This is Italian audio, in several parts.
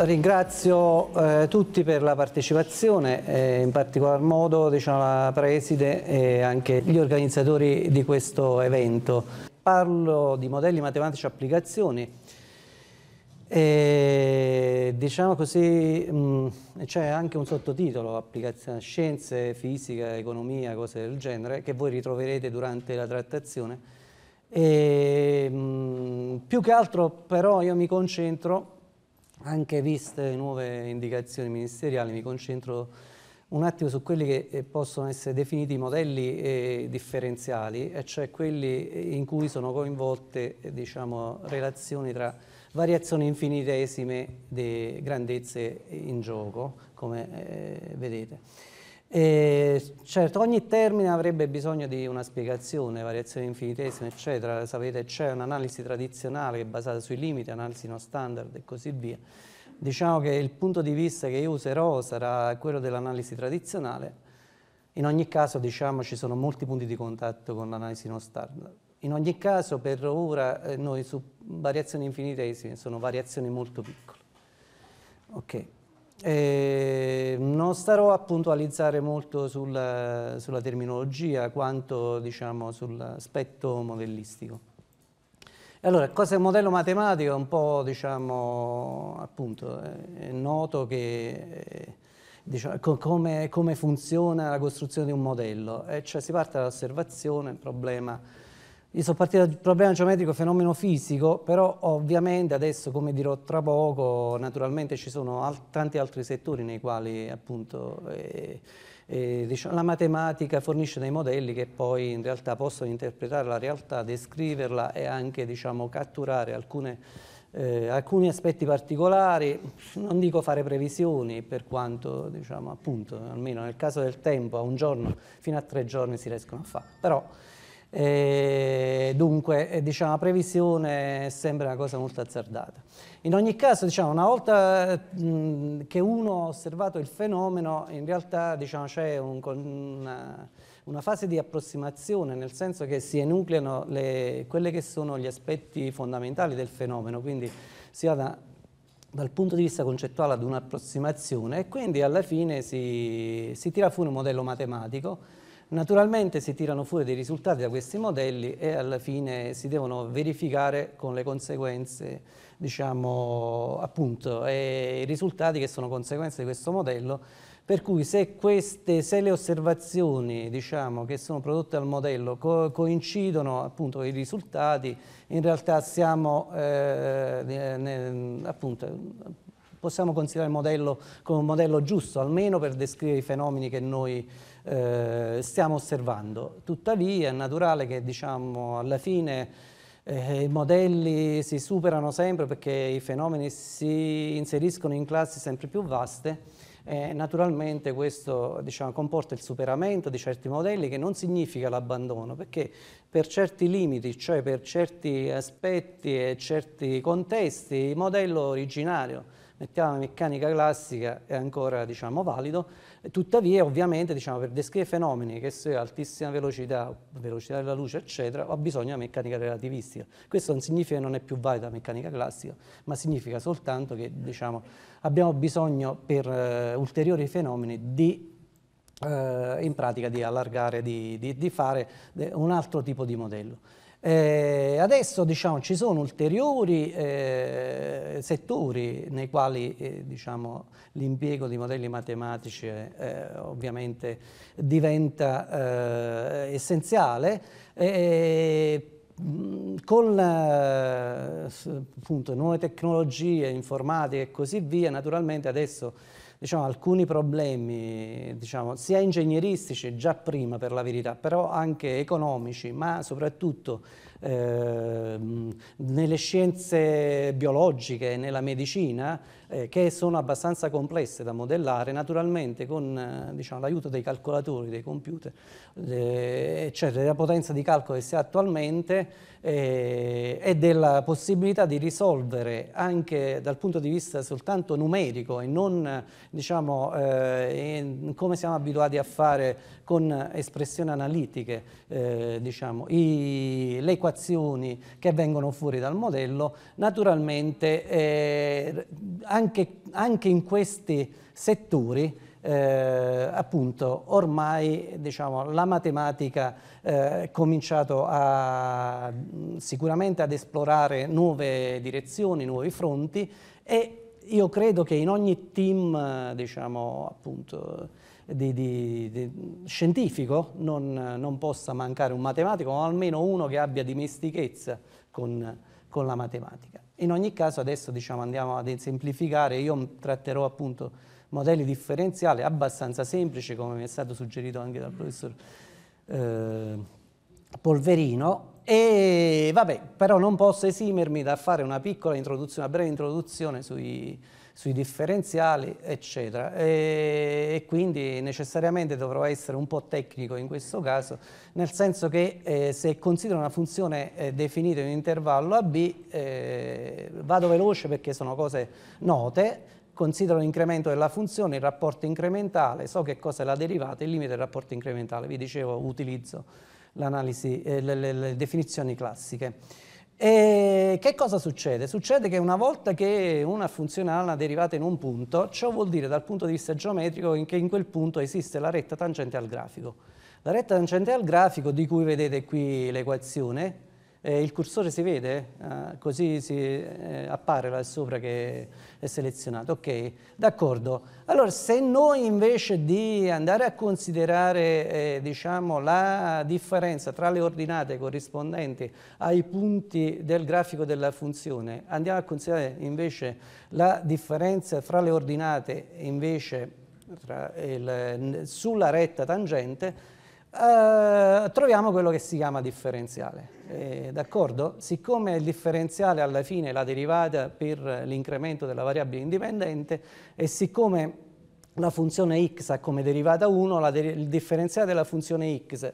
Ringrazio eh, tutti per la partecipazione, eh, in particolar modo diciamo, la Preside e anche gli organizzatori di questo evento. Parlo di modelli matematici e applicazioni. E, diciamo così, mm, c'è anche un sottotitolo, applicazione scienze, fisica, economia, cose del genere, che voi ritroverete durante la trattazione. E, mh, mm, più che altro però io mi concentro anche viste le nuove indicazioni ministeriali, mi concentro un attimo su quelli che eh, possono essere definiti modelli eh, differenziali, e cioè quelli eh, in cui sono coinvolte eh, diciamo, relazioni tra variazioni infinitesime di grandezze in gioco, come eh, vedete. E, eh, certo, ogni termine avrebbe bisogno di una spiegazione, variazioni infinitesime, eccetera. Sapete, c'è un'analisi tradizionale basata sui limiti, analisi non standard e così via Diciamo che il punto di vista che io userò sarà quello dell'analisi tradizionale. In ogni caso, diciamo, ci sono molti punti di contatto con l'analisi non standard. In ogni caso, per ora, eh, noi su variazioni infinitesime sono variazioni molto piccole. Ok. E ehm, non starò a puntualizzare molto sulla, sulla terminologia quanto diciamo, sull'aspetto modellistico. E allora, cosa è il modello matematico? È un po', diciamo, appunto, è noto che... Eh, diciamo, come, come, funziona la costruzione di un modello. E cioè si parte dall'osservazione, problema. Io sono partito dal problema geometrico, fenomeno fisico, però ovviamente adesso, come dirò tra poco, naturalmente ci sono al tanti altri settori nei quali appunto... Eh, eh, diciamo, la matematica fornisce dei modelli che poi in realtà possono interpretare la realtà, descriverla e anche diciamo, catturare alcune, eh, alcuni aspetti particolari, non dico fare previsioni per quanto diciamo, appunto, almeno nel caso del tempo, a un giorno, fino a tre giorni si riescono a fare, però e eh, dunque, eh, diciamo, la previsione sembra una cosa molto azzardata. In ogni caso, diciamo, una volta eh, mh, che uno ha osservato il fenomeno, in realtà diciamo, c'è un, una, una, fase di approssimazione, nel senso che si enucleano le, quelli che sono gli aspetti fondamentali del fenomeno, quindi si va da, dal punto di vista concettuale ad un'approssimazione e quindi alla fine si, si tira fuori un modello matematico Naturalmente si tirano fuori dei risultati da questi modelli e alla fine si devono verificare con le conseguenze, diciamo, appunto, e i risultati che sono conseguenze di questo modello. Per cui se, queste, se le osservazioni diciamo, che sono prodotte dal modello co coincidono appunto, con i risultati, in realtà siamo, eh, ne, appunto, possiamo considerare il modello come un modello giusto, almeno per descrivere i fenomeni che noi eh, stiamo osservando. Tuttavia è naturale che diciamo, alla fine eh, i modelli si superano sempre perché i fenomeni si inseriscono in classi sempre più vaste e naturalmente questo diciamo, comporta il superamento di certi modelli che non significa l'abbandono perché per certi limiti, cioè per certi aspetti e certi contesti, il modello originario mettiamo piano della meccanica classica è ancora diciamo, valido, tuttavia ovviamente diciamo, per descrivere fenomeni che sia altissima velocità, velocità della luce eccetera, ho bisogno di meccanica relativistica. Questo non significa che non è più valida la meccanica classica, ma significa soltanto che diciamo, abbiamo bisogno per eh, ulteriori fenomeni di eh, in pratica di allargare, di, di, di fare eh, un altro tipo di modello. Eh, adesso diciamo, ci sono ulteriori eh, settori nei quali eh, diciamo, l'impiego di modelli matematici eh, ovviamente diventa eh, essenziale. Eh, con appunto, nuove tecnologie informatiche e così via, naturalmente adesso diciamo, alcuni problemi diciamo, sia ingegneristici già prima per la verità, però anche economici, ma soprattutto eh, nelle scienze biologiche, nella medicina, eh, che sono abbastanza complesse da modellare, naturalmente con eh, diciamo, l'aiuto dei calcolatori, dei computer, eh, eccetera, della potenza di calcolo che si ha attualmente eh, e della possibilità di risolvere anche dal punto di vista soltanto numerico e non diciamo, eh, come siamo abituati a fare con espressioni analitiche, eh, diciamo, i, le equazioni che vengono fuori dal modello, naturalmente anche, anche in questi settori eh, appunto ormai diciamo, la matematica ha eh, cominciato a, sicuramente ad esplorare nuove direzioni, nuovi fronti e io credo che in ogni team diciamo, appunto, di, di, di scientifico non, non, possa mancare un matematico o almeno uno che abbia dimestichezza con, con la matematica. In ogni caso adesso diciamo, andiamo ad esemplificare, io tratterò appunto modelli differenziali abbastanza semplici come mi è stato suggerito anche dal professor eh, Polverino e vabbè, però non posso esimermi da fare una piccola introduzione, una breve introduzione sui, sui differenziali, eccetera. E, e, quindi necessariamente dovrò essere un po' tecnico in questo caso, nel senso che eh, se considero una funzione eh, definita in intervallo a eh, vado veloce perché sono cose note, considero l'incremento della funzione, il rapporto incrementale, so che cosa è la derivata, il limite del rapporto incrementale, vi dicevo utilizzo l'analisi, eh, le, le, le definizioni classiche. E che cosa succede? Succede che una volta che una funzionale è derivata in un punto, ciò vuol dire dal punto di vista geometrico che in quel punto esiste la retta tangente al grafico. La retta tangente al grafico, di cui vedete qui l'equazione, eh, il cursore si vede? Eh, così si eh, appare là sopra che è selezionato. Ok, d'accordo. Allora, se noi invece di andare a considerare eh, diciamo, la differenza tra le ordinate corrispondenti ai punti del grafico della funzione, andiamo a considerare invece la differenza tra le ordinate invece il, sulla retta tangente, eh, troviamo quello che si chiama differenziale. Eh, d'accordo? Siccome il differenziale alla fine è la derivata per l'incremento della variabile indipendente e siccome la funzione x ha come derivata 1 der il differenziale della funzione x,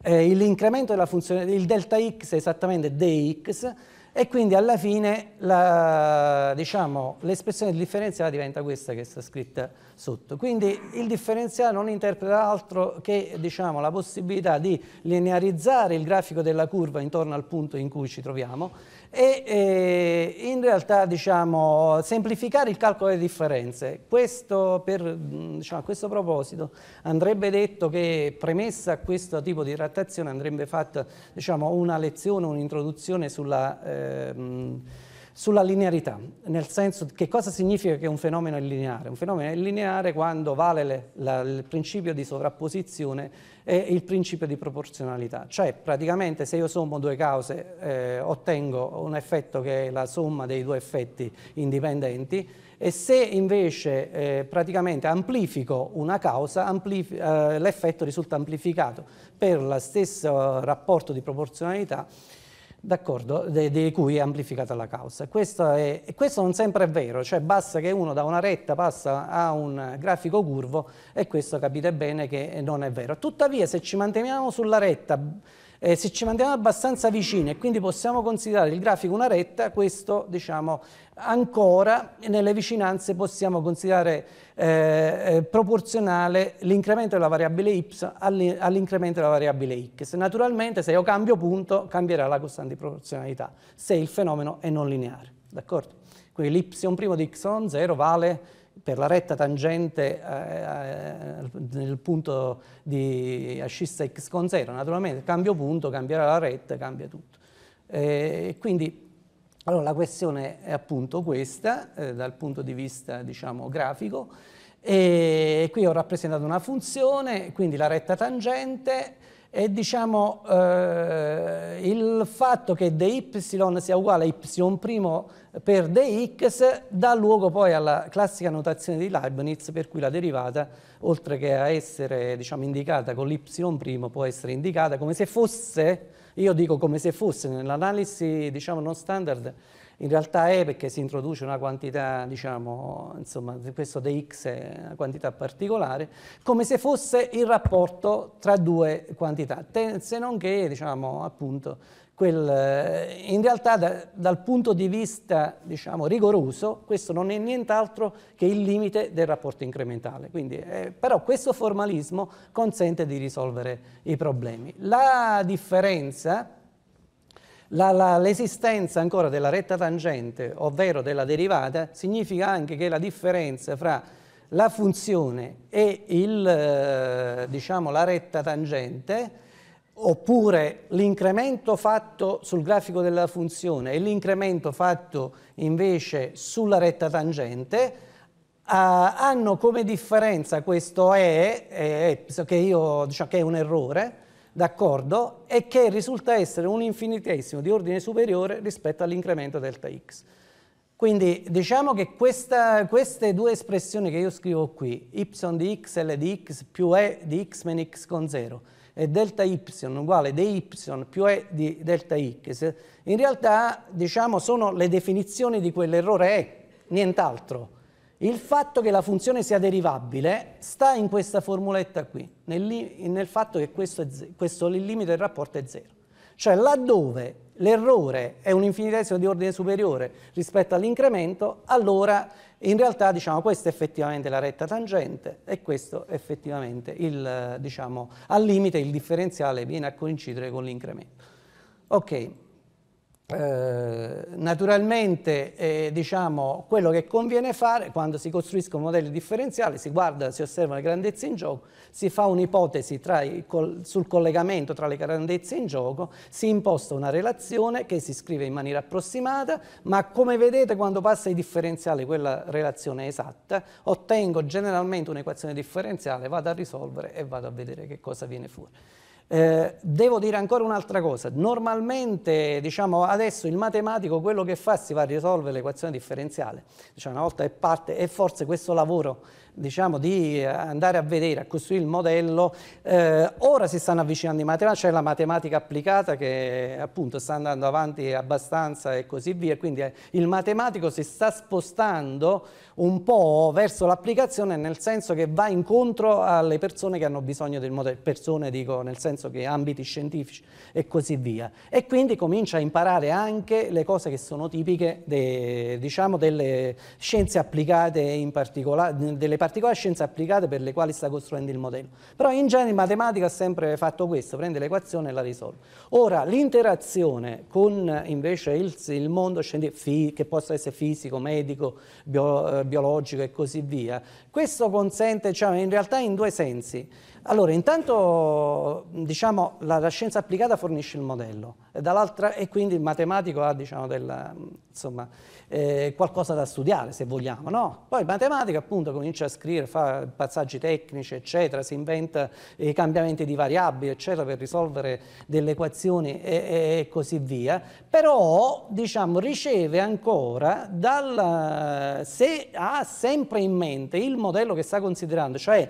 eh, l'incremento della funzione, il delta x è esattamente dx, e quindi alla fine diciamo, l'espressione diciamo, del differenziale diventa questa che sta scritta sotto. Quindi il differenziale non interpreta altro che diciamo, la possibilità di linearizzare il grafico della curva intorno al punto in cui ci troviamo e eh, in realtà diciamo, semplificare il calcolo delle differenze. Questo per, mm, diciamo, a questo proposito andrebbe detto che premessa a questo tipo di trattazione andrebbe fatta diciamo, una lezione, un'introduzione sulla... Eh, sulla linearità, nel senso che cosa significa che un fenomeno è lineare? Un fenomeno è lineare quando vale le, la, il principio di sovrapposizione è il principio di proporzionalità, cioè praticamente se io sommo due cause eh, ottengo un effetto che è la somma dei due effetti indipendenti e se invece eh, praticamente amplifico una causa, amplif eh, l'effetto risulta amplificato per lo stesso eh, rapporto di proporzionalità de, di cui è amplificata la causa. Questo, è, questo non sempre è vero, cioè basta che uno da una retta passa a un grafico curvo e questo capite bene che non è vero. Tuttavia se ci manteniamo sulla retta eh, se ci mandiamo abbastanza vicini e quindi possiamo considerare il grafico una retta, questo diciamo ancora nelle vicinanze possiamo considerare eh, eh proporzionale l'incremento della variabile y all'incremento della variabile x. Naturalmente se io cambio punto cambierà la costante di proporzionalità se il fenomeno è non lineare. Quindi l'y' di y0 vale per la retta tangente eh, eh, nel punto di ascissa x con 0. Naturalmente cambio punto, cambierà la retta, cambia tutto. Eh, quindi allora, la questione è appunto questa eh, dal punto di vista diciamo, grafico e qui ho rappresentato una funzione, quindi la retta tangente e diciamo eh, il fatto che dy sia uguale a y' per dx dà luogo poi alla classica notazione di Leibniz per cui la derivata oltre che a essere diciamo, indicata con l'y' può essere indicata come se fosse, io dico come se fosse nell'analisi diciamo non standard in realtà è perché si introduce una quantità, diciamo, insomma, questo dx è una quantità particolare, come se fosse il rapporto tra due quantità, se non che, diciamo, appunto, quel, eh, in realtà da, dal punto di vista, diciamo, rigoroso, questo non è nient'altro che il limite del rapporto incrementale. Quindi, eh, però questo formalismo consente di risolvere i problemi. La differenza l'esistenza ancora della retta tangente, ovvero della derivata, significa anche che la differenza fra la funzione e il, eh, diciamo, la retta tangente oppure l'incremento fatto sul grafico della funzione e l'incremento fatto invece sulla retta tangente Uh, hanno come differenza questo E, e che, io, diciamo, che è un errore, d'accordo, e che risulta essere un infinitesimo di ordine superiore rispetto all'incremento delta x. Quindi diciamo che questa, queste due espressioni che io scrivo qui, y di x, l di x più e di x meno x con 0 e delta y uguale dy più e di delta x, in realtà diciamo, sono le definizioni di quell'errore e, nient'altro. Il fatto che la funzione sia derivabile sta in questa formuletta qui, nel, nel fatto che questo, questo, il limite del rapporto è zero. Cioè laddove l'errore è un infinitesimo di ordine superiore rispetto all'incremento, allora in realtà diciamo, questa è effettivamente la retta tangente e questo è effettivamente il, diciamo, al limite il differenziale viene a coincidere con l'incremento. Ok. Eh, naturalmente eh, diciamo, quello che conviene fare quando si costruiscono modelli differenziali, si guarda, si osservano le grandezze in gioco, si fa un'ipotesi col, sul collegamento tra le grandezze in gioco, si imposta una relazione che si scrive in maniera approssimata, ma come vedete quando passa ai differenziali quella relazione è esatta, ottengo generalmente un'equazione differenziale, vado a risolvere e vado a vedere che cosa viene fuori. Eh, devo dire ancora un'altra cosa, normalmente diciamo, adesso il matematico quello che fa si va a risolvere l'equazione differenziale, diciamo, una volta è parte e forse questo lavoro diciamo, di eh, andare a vedere, a costruire il modello, eh, ora si stanno avvicinando i matematici, c'è la matematica applicata che appunto sta andando avanti abbastanza e così via, quindi eh, il matematico si sta spostando un po' verso l'applicazione nel senso che va incontro alle persone che hanno bisogno del modello, persone dico nel senso che ambiti scientifici e così via. E quindi comincia a imparare anche le cose che sono tipiche de, diciamo, delle scienze applicate in particolare, delle particolari scienze applicate per le quali sta costruendo il modello. Però in genere in matematica ha sempre fatto questo, prende l'equazione e la risolve. Ora l'interazione con invece il, il mondo scientifico, che possa essere fisico, medico, bio, eh, biologico e così via, questo consente, cioè in realtà in due sensi, allora, intanto diciamo, la, la, scienza applicata fornisce il modello e, e quindi il matematico ha diciamo, della, insomma, eh, qualcosa da studiare, se vogliamo. No? Poi il matematico appunto comincia a scrivere, fa passaggi tecnici, eccetera, si inventa i cambiamenti di variabili, eccetera, per risolvere delle equazioni e, e così via, però diciamo, riceve ancora, dal, se ha sempre in mente il modello che sta considerando, cioè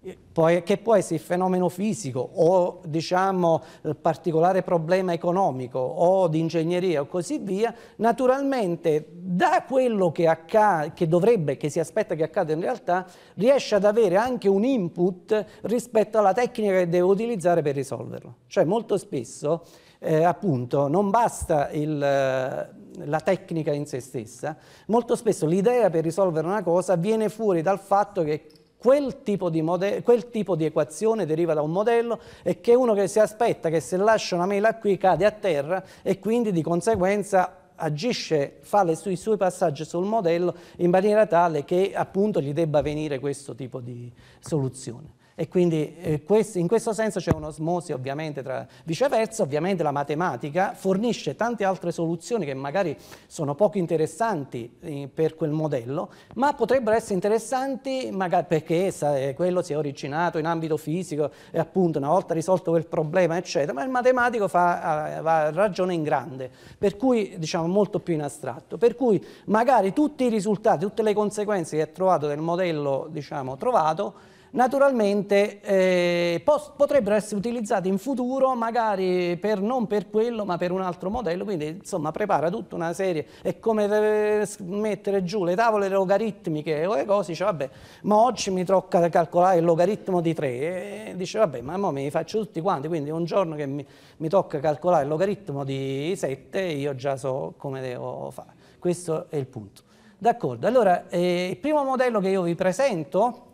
eh, che può essere il fenomeno fisico o diciamo il eh, particolare problema economico o di ingegneria o così via, naturalmente da quello che, accade, che dovrebbe, che si aspetta che accada in realtà, riesce ad avere anche un input rispetto alla tecnica che deve utilizzare per risolverlo. Cioè molto spesso eh, appunto non basta il, eh, la tecnica in se stessa, molto spesso l'idea per risolvere una cosa viene fuori dal fatto che Quel tipo, quel tipo, di equazione deriva da un modello e che uno che si aspetta che se lascia una mela qui cade a terra e quindi di conseguenza agisce, fa le sui, i suoi passaggi sul modello in maniera tale che appunto gli debba venire questo tipo di soluzione. E quindi eh, questo, in questo senso c'è un'osmosi ovviamente tra viceversa, ovviamente la matematica fornisce tante altre soluzioni che magari sono poco interessanti eh, per quel modello, ma potrebbero essere interessanti magari perché sa, eh, quello si è originato in ambito fisico e appunto una volta risolto quel problema eccetera, ma il matematico fa, va ragione in grande, per cui diciamo molto più in astratto, per cui magari tutti i risultati, tutte le conseguenze che ha trovato del modello diciamo trovato naturalmente eh, potrebbero essere utilizzate in futuro magari per, non per quello ma per un altro modello, quindi insomma prepara tutta una serie, è come mettere giù le tavole logaritmiche o le cose, dice vabbè, ma oggi mi tocca calcolare il logaritmo di 3, e dice vabbè, ma mo me faccio tutti quanti, quindi un giorno che mi, mi tocca calcolare il logaritmo di 7 io già so come devo fare, questo è il punto. D'accordo, allora eh, il primo modello che io vi presento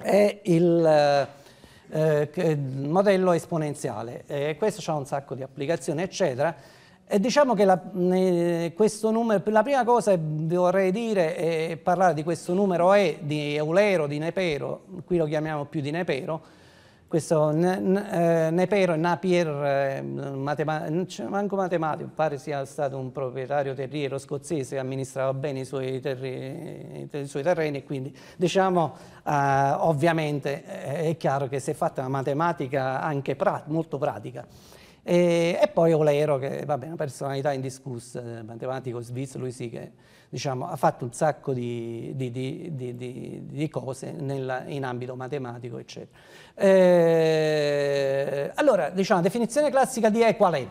è il eh, eh modello esponenziale. Eh, questo ha un sacco di applicazioni, eccetera. E diciamo che la, eh, numero, la prima cosa che vorrei dire è parlare di questo numero E di Eulero, di Nepero, qui lo chiamiamo più di Nepero, questo eh, Nepero Napier, eh, matema- manco matematico, pare sia stato un proprietario terriero scozzese che amministrava bene i suoi, terri- i suoi terreni quindi diciamo eh, ovviamente eh, è chiaro che si è fatta una matematica anche pra- molto pratica. E, e poi Olero, che vabbè, una personalità indiscussa, matematico svizzero, lui sì che diciamo, ha fatto un sacco di, di, di, di cose nel, in ambito matematico, eccetera. Eh, allora, diciamo, la definizione classica di E qual è? E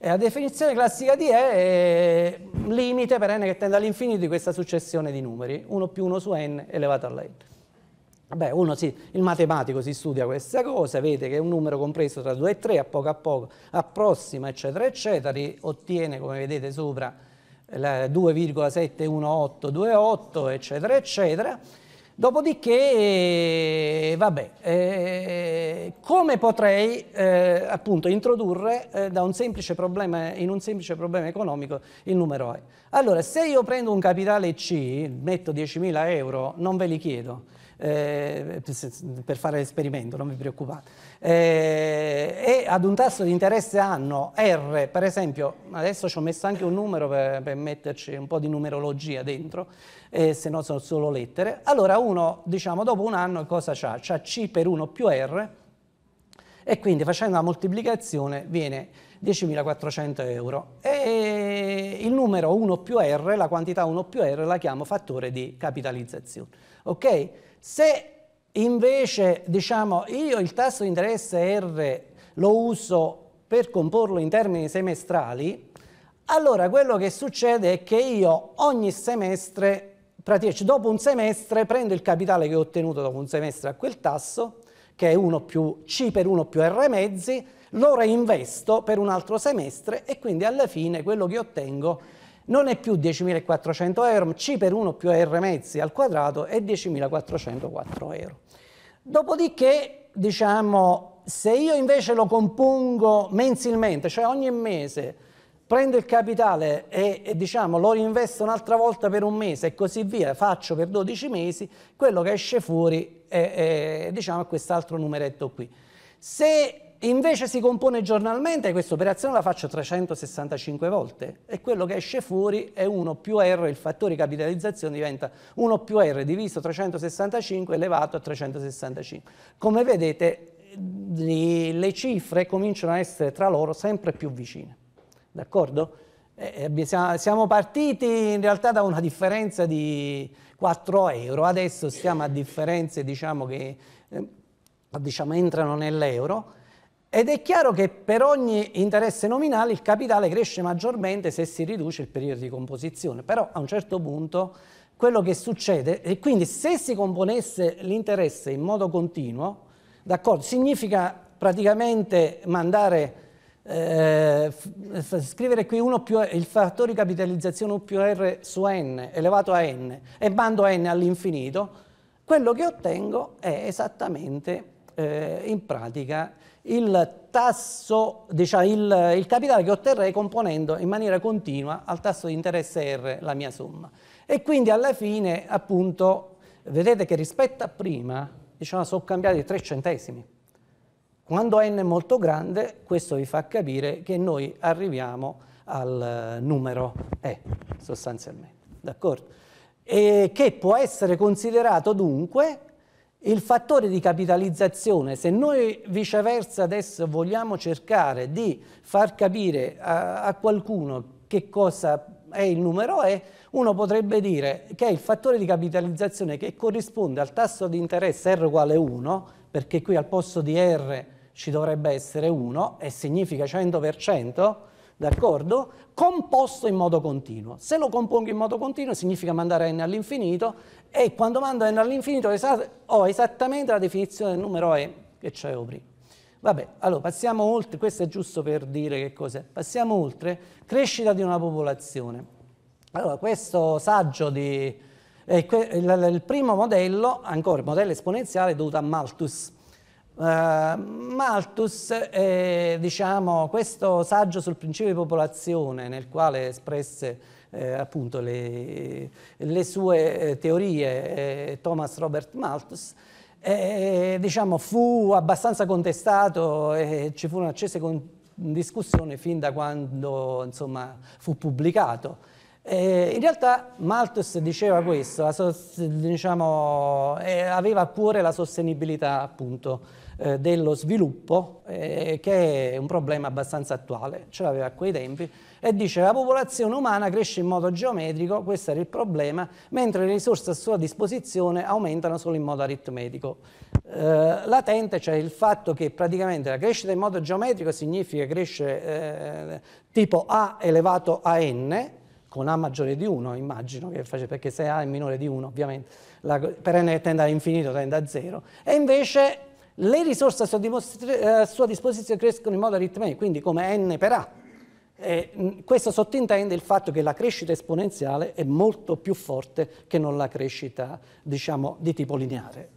eh, la definizione classica di E è limite per n che tende all'infinito di questa successione di numeri, 1 più 1 su n elevato alla n. Beh, uno si, il matematico si studia questa cosa, vede che un numero compreso tra 2 e 3 a poco a poco approssima, eccetera, eccetera, ottiene, come vedete sopra, 2,71828 eccetera eccetera. Dopodiché, eh, vabbè, eh, come potrei eh, appunto introdurre eh, un problema, in un semplice problema economico il numero E? Allora, se io prendo un capitale C, metto 10.000 euro, non ve li chiedo, eh, per fare l'esperimento, non vi preoccupate, eh, e ad un tasso di interesse anno R, per esempio, adesso ci ho messo anche un numero per, per metterci un po' di numerologia dentro, eh, se no sono solo lettere, allora uno, diciamo, dopo un anno cosa c'ha? C'ha C per 1 più R, e quindi facendo la moltiplicazione viene 10.400 euro e il numero 1 più R, la quantità 1 più R la chiamo fattore di capitalizzazione. Ok? Se invece diciamo, io il tasso di interesse R lo uso per comporlo in termini semestrali, allora quello che succede è che io ogni semestre praticamente dopo un semestre prendo il capitale che ho ottenuto dopo un semestre a quel tasso, che è 1 più C per 1 più R mezzi, lo reinvesto per un altro semestre e quindi alla fine quello che ottengo non è più 10.400 euro, C per 1 più R mezzi al quadrato è 10.404 euro. Dopodiché, diciamo, se io invece lo compongo mensilmente, cioè ogni mese prendo il capitale e, e diciamo, lo reinvesto un'altra volta per un mese e così via, faccio per 12 mesi, quello che esce fuori è, è, diciamo, quest'altro numeretto qui. Se invece si compone giornalmente, questa operazione la faccio 365 volte e quello che esce fuori è 1 più R, il fattore capitalizzazione diventa 1 più R diviso 365 elevato a 365. Come vedete le cifre cominciano a essere tra loro sempre più vicine, d'accordo? Eh, eh, siamo partiti in realtà da una differenza di 4 euro, adesso stiamo a differenze diciamo, che eh, diciamo, entrano nell'euro ed è chiaro che per ogni interesse nominale il capitale cresce maggiormente se si riduce il periodo di composizione, però a un certo punto quello che succede, e quindi se si componesse l'interesse in modo continuo, significa praticamente mandare, eh, scrivere qui più, il fattore di capitalizzazione 1 più R su N elevato a N e mando N all'infinito, quello che ottengo è esattamente eh, in pratica il tasso, diciamo, il, il capitale che otterrei componendo in maniera continua al tasso di interesse R la mia somma. E quindi alla fine, appunto, vedete che rispetto a prima, diciamo, sono cambiati 3 centesimi. Quando n è molto grande, questo vi fa capire che noi arriviamo al eh, numero E, sostanzialmente. D'accordo? E che può essere considerato dunque il fattore di capitalizzazione, se noi viceversa adesso vogliamo cercare di far capire a, a qualcuno che cosa è il numero E, uno potrebbe dire che è il fattore di capitalizzazione che corrisponde al tasso di interesse R uguale 1, perché qui al posto di R ci dovrebbe essere 1 e significa 100%, d'accordo? Composto in modo continuo. Se lo compongo in modo continuo significa mandare n all'infinito e quando mando n all'infinito ho esattamente la definizione del numero e che c'avevo prima. Vabbè, allora passiamo oltre, questo è giusto per dire che cos'è. Passiamo oltre, crescita di una popolazione. Allora, questo saggio di... Eh, il, il, primo modello, ancora il modello esponenziale, è dovuto a Malthus. Uh, Malthus, è, eh, diciamo, questo saggio sul principio di popolazione, nel quale espresse eh, appunto le, le, sue eh, teorie eh, Thomas Robert Malthus, eh, diciamo, fu abbastanza contestato e ci furono accese discussioni fin da quando insomma, fu pubblicato. Eh, in realtà Malthus diceva questo, diciamo, eh, aveva a cuore la sostenibilità appunto eh, dello sviluppo, eh, che è un problema abbastanza attuale, ce l'aveva a quei tempi, e dice che la popolazione umana cresce in modo geometrico, questo era il problema, mentre le risorse a sua disposizione aumentano solo in modo aritmetico. Eh, latente cioè il fatto che praticamente la crescita in modo geometrico significa crescere eh, tipo A elevato a n, con A maggiore di 1 immagino, che face, perché se A è minore di 1 ovviamente la, per n che tende all'infinito tende a 0, e invece le risorse a sua, eh, a sua disposizione crescono in modo aritmetico, quindi come n per A. Eh, questo sottintende il fatto che la crescita esponenziale è molto più forte che non la crescita diciamo, di tipo lineare,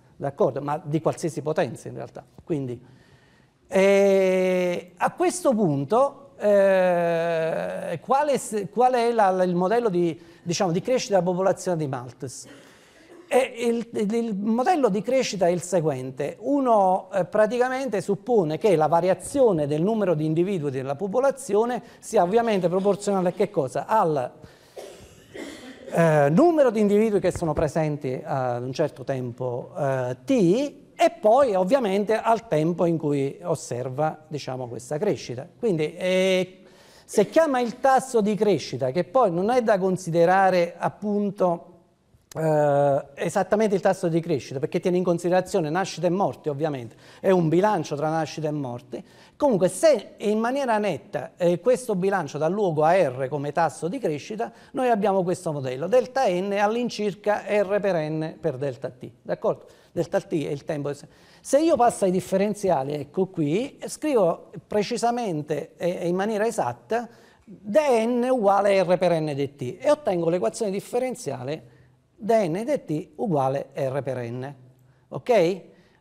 ma di qualsiasi potenza in realtà. Quindi, eh, a questo punto, eh, qual è, qual è la, il modello di, diciamo, di crescita della popolazione di Maltes? Il, il, modello di crescita è il seguente, uno eh, praticamente suppone che la variazione del numero di individui della popolazione sia ovviamente proporzionale Al eh, numero di individui che sono presenti eh, ad un certo tempo eh, T e poi ovviamente al tempo in cui osserva diciamo, questa crescita. Quindi eh, se chiama il tasso di crescita, che poi non è da considerare appunto eh, esattamente il tasso di crescita, perché tiene in considerazione nascite e morti ovviamente, è un bilancio tra nascite e morti, comunque se in maniera netta eh, questo bilancio dà luogo a R come tasso di crescita, noi abbiamo questo modello, delta N all'incirca R per N per delta T, d'accordo? Delta T è il tempo. Se io passo ai differenziali, ecco qui, scrivo precisamente e in maniera esatta dn uguale a R per N dt e ottengo l'equazione differenziale da n dt uguale r per n. Ok?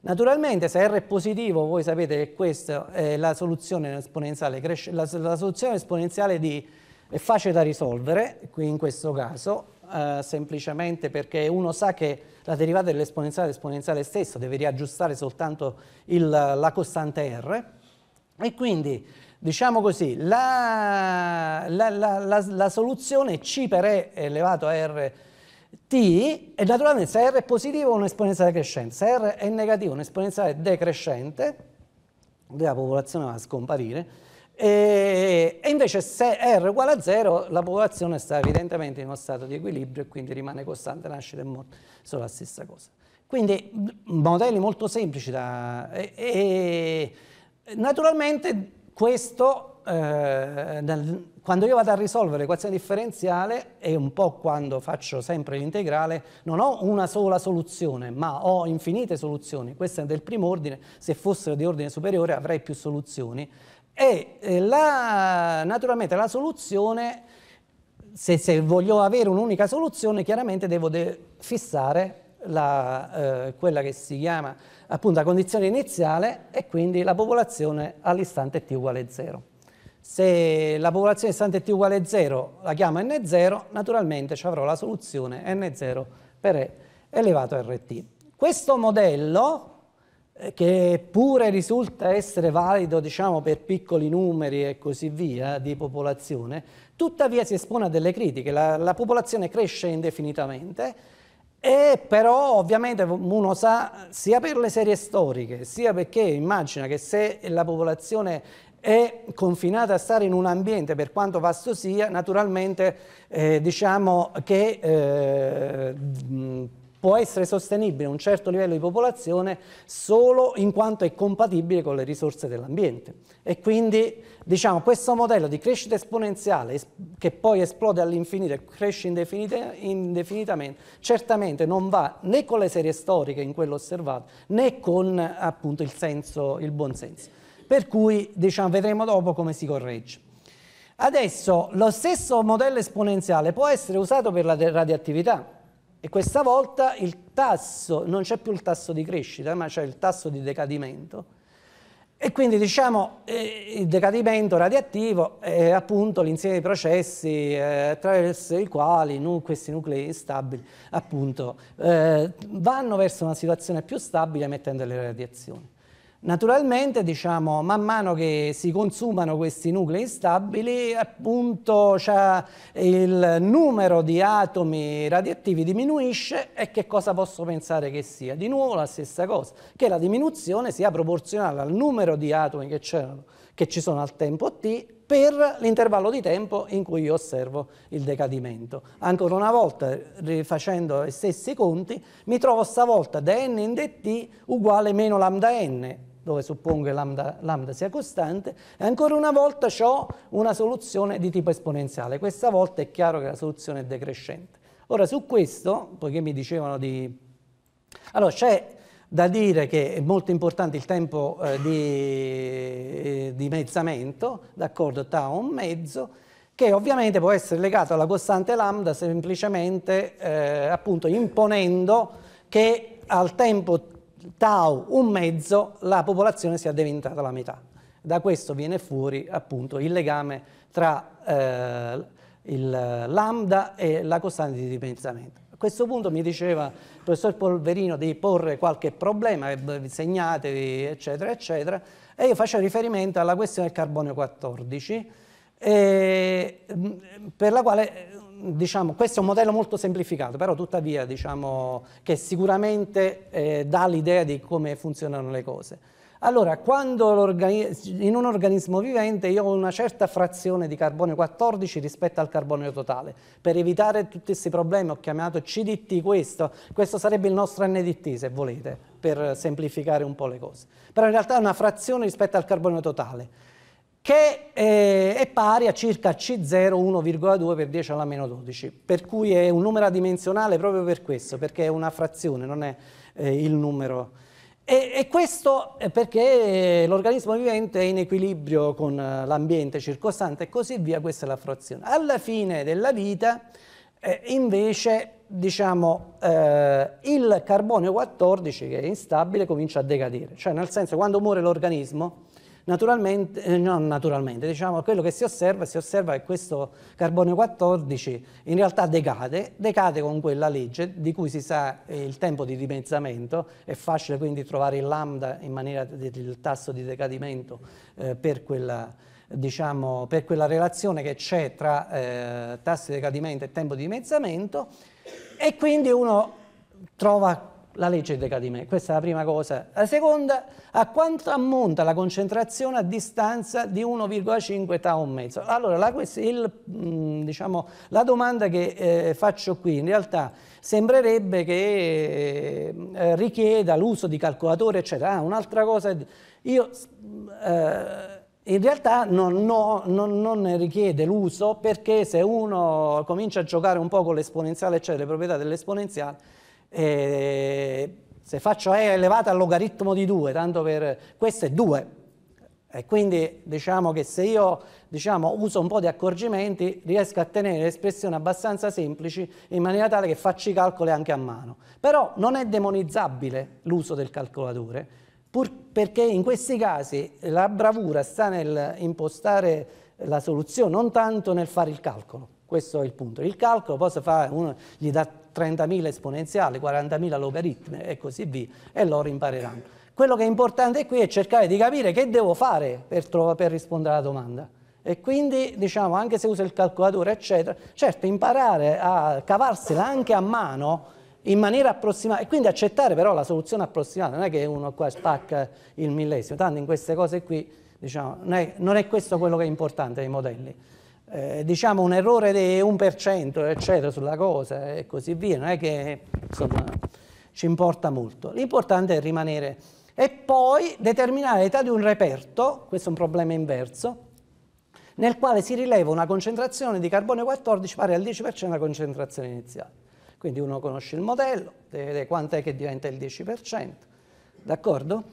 Naturalmente se r è positivo, voi sapete che questa è la soluzione esponenziale, la, la soluzione esponenziale di, è facile da risolvere, qui in questo caso, eh, semplicemente perché uno sa che la derivata dell'esponenziale è l'esponenziale stessa, deve riaggiustare soltanto il, la costante r, e quindi diciamo così, la, la, la, la, soluzione C per E elevato a R T è naturalmente se R è positivo è un'esponenziale crescente, se R è negativo è un'esponenziale decrescente, la popolazione va a scomparire, e, e, invece se R è uguale a 0 la popolazione sta evidentemente in uno stato di equilibrio e quindi rimane costante nascita e morte, sono la stessa cosa. Quindi modelli molto semplici da, e, e naturalmente questo eh, dal, quando io vado a risolvere l'equazione differenziale, e un po' quando faccio sempre l'integrale, non ho una sola soluzione, ma ho infinite soluzioni. Questa è del primo ordine, se fossero di ordine superiore avrei più soluzioni. E eh, la, naturalmente la soluzione, se, se voglio avere un'unica soluzione, chiaramente devo de fissare la, eh, quella che si chiama appunto la condizione iniziale e quindi la popolazione all'istante t uguale 0. Se la popolazione istante t uguale a 0 la chiamo n0, naturalmente ci avrò la soluzione n0 per e elevato a rt. Questo modello, eh, che pure risulta essere valido diciamo, per piccoli numeri e così via di popolazione, tuttavia si espone a delle critiche. La, la popolazione cresce indefinitamente e però ovviamente uno sa sia per le serie storiche, sia perché immagina che se la popolazione è confinata a stare in un ambiente, per quanto vasto sia, naturalmente eh, diciamo che eh, può essere sostenibile un certo livello di popolazione solo in quanto è compatibile con le risorse dell'ambiente. E quindi diciamo, questo modello di crescita esponenziale che poi esplode all'infinito e cresce indefinitamente, certamente non va né con le serie storiche in quello osservato né con appunto il, senso, il buon senso per cui diciamo, vedremo dopo come si corregge. Adesso lo stesso modello esponenziale può essere usato per la radioattività e questa volta il tasso, non c'è più il tasso di crescita ma c'è il tasso di decadimento e quindi diciamo eh, il decadimento radioattivo è appunto l'insieme dei processi eh, attraverso i quali nu questi nuclei stabili appunto eh, vanno verso una situazione più stabile emettendo le radiazioni. Naturalmente, diciamo, man mano che si consumano questi nuclei stabili, appunto, il numero di atomi radioattivi diminuisce e che cosa posso pensare che sia? Di nuovo la stessa cosa, che la diminuzione sia proporzionale al numero di atomi che, che ci sono al tempo t per l'intervallo di tempo in cui io osservo il decadimento. Ancora una volta, rifacendo gli stessi conti, mi trovo stavolta dn in dt uguale meno lambda n, dove suppongo che lambda, lambda sia costante, e ancora una volta ho una soluzione di tipo esponenziale. Questa volta è chiaro che la soluzione è decrescente. Ora, su questo, poiché mi dicevano di... Allora, c'è da dire che è molto importante il tempo eh, di, eh, di, mezzamento, d'accordo, tau un mezzo, che ovviamente può essere legato alla costante lambda semplicemente eh, appunto imponendo che al tempo tau un mezzo la popolazione sia diventata la metà. Da questo viene fuori appunto il legame tra eh, il lambda e la costante di dimezzamento. A questo punto mi diceva professor Polverino devi porre qualche problema, eh, segnatevi, eccetera, eccetera, e io faccio riferimento alla questione del carbonio 14, eh, mm, per la quale mm, Diciamo, questo è un modello molto semplificato, però tuttavia diciamo, che sicuramente eh, dà l'idea di come funzionano le cose. Allora, quando in un organismo vivente io ho una certa frazione di carbonio 14 rispetto al carbonio totale, per evitare tutti questi problemi ho chiamato CDT questo, questo sarebbe il nostro NDT se volete, per semplificare un po' le cose. Però in realtà è una frazione rispetto al carbonio totale che eh, è pari a circa C0 1,2 per 10 alla meno 12, per cui è un numero adimensionale proprio per questo, perché è una frazione, non è eh, il numero e, e questo è perché l'organismo vivente è in equilibrio con eh, l'ambiente circostante e così via, questa è la frazione. Alla fine della vita, eh, invece, diciamo, eh, il carbonio 14, che è instabile, comincia a decadere. Cioè, nel senso, quando muore l'organismo, Naturalmente, eh, non naturalmente, diciamo, quello che si osserva, si osserva che questo carbonio 14 in realtà decade, decade con quella legge di cui si sa eh, il tempo di dimezzamento, è facile quindi trovare il lambda in maniera del tasso di decadimento eh, per quella diciamo, per quella relazione che c'è tra eh, tasso di decadimento e tempo di dimezzamento e quindi uno trova la legge di decadimento. Questa è la prima cosa. La seconda, a quanto ammonta la concentrazione a distanza di 1,5 tau mezzo? Allora, la, il, diciamo, la domanda che eh, faccio qui in realtà sembrerebbe che eh, richieda l'uso di calcolatori, eccetera. Ah, un'altra cosa, io... Eh, in realtà non, no, non, non ne richiede l'uso perché se uno comincia a giocare un po' con l'esponenziale, cioè le proprietà dell'esponenziale, e se faccio E elevata al logaritmo di 2, tanto per questo è 2. E quindi diciamo che se io diciamo, uso un po' di accorgimenti riesco a tenere le espressioni abbastanza semplici in maniera tale che faccio i calcoli anche a mano. Però non è demonizzabile l'uso del calcolatore, pur perché in questi casi la bravura sta nel impostare la soluzione, non tanto nel fare il calcolo. Questo è il punto. Il calcolo poi se fa uno gli dà 30.000 esponenziali, 40.000 logaritmi e così via, e loro impareranno. Quello che è importante qui è cercare di capire che devo fare per, per rispondere alla domanda. E quindi, diciamo, anche se uso il calcolatore, eccetera, certo, imparare a cavarsela anche a mano, in maniera approssimata e quindi accettare però la soluzione approssimata, non è che uno qua spacca il millesimo, tanto in queste cose qui diciamo, non, è, non è questo quello che è importante dei modelli. Eh, diciamo un errore di 1% eccetera sulla cosa e così via, non è che insomma, ci importa molto. L'importante è rimanere e poi determinare l'età di un reperto, questo è un problema inverso, nel quale si rileva una concentrazione di carbone 14 pari al 10% della concentrazione iniziale. Quindi uno conosce il modello, vede quant'è che diventa il 10%, d'accordo?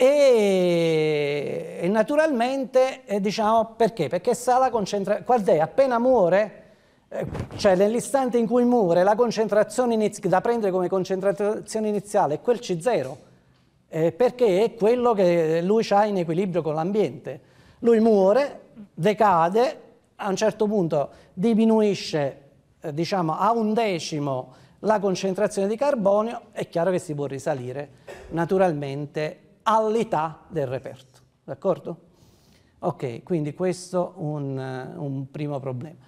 E, naturalmente, eh, diciamo, perché? Perché Sala concentra... è appena muore, eh, cioè nell'istante in cui muore, la concentrazione iniz... da prendere come concentrazione iniziale è quel C0, eh, perché è quello che lui ha in equilibrio con l'ambiente. Lui muore, decade, a un certo punto diminuisce eh, diciamo, a un decimo la concentrazione di carbonio, è chiaro che si può risalire naturalmente all'età del reperto, d'accordo? Ok, quindi questo è un, eh, un primo problema.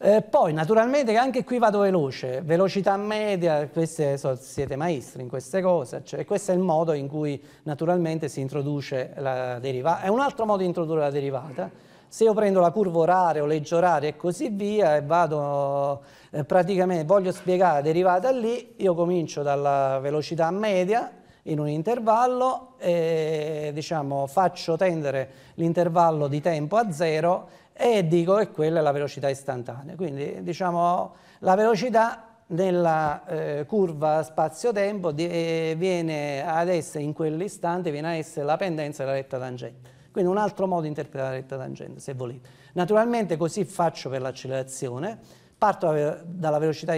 Eh, poi naturalmente anche qui vado veloce, velocità media, queste, eh, so, siete maestri in queste cose, cioè, questo è il modo in cui naturalmente si introduce la derivata, è un altro modo di introdurre la derivata, se io prendo la curva oraria o legge oraria e così via e vado eh, praticamente, voglio spiegare la derivata lì, io comincio dalla velocità media in un intervallo, eh, diciamo, faccio tendere l'intervallo di tempo a zero e dico che quella è la velocità istantanea. Quindi diciamo, la velocità nella eh, curva spazio-tempo eh, viene ad essere in quell'istante, viene a essere la pendenza della retta tangente. Quindi un altro modo di interpretare la retta tangente, se volete. Naturalmente così faccio per l'accelerazione, parto eh, dalla velocità,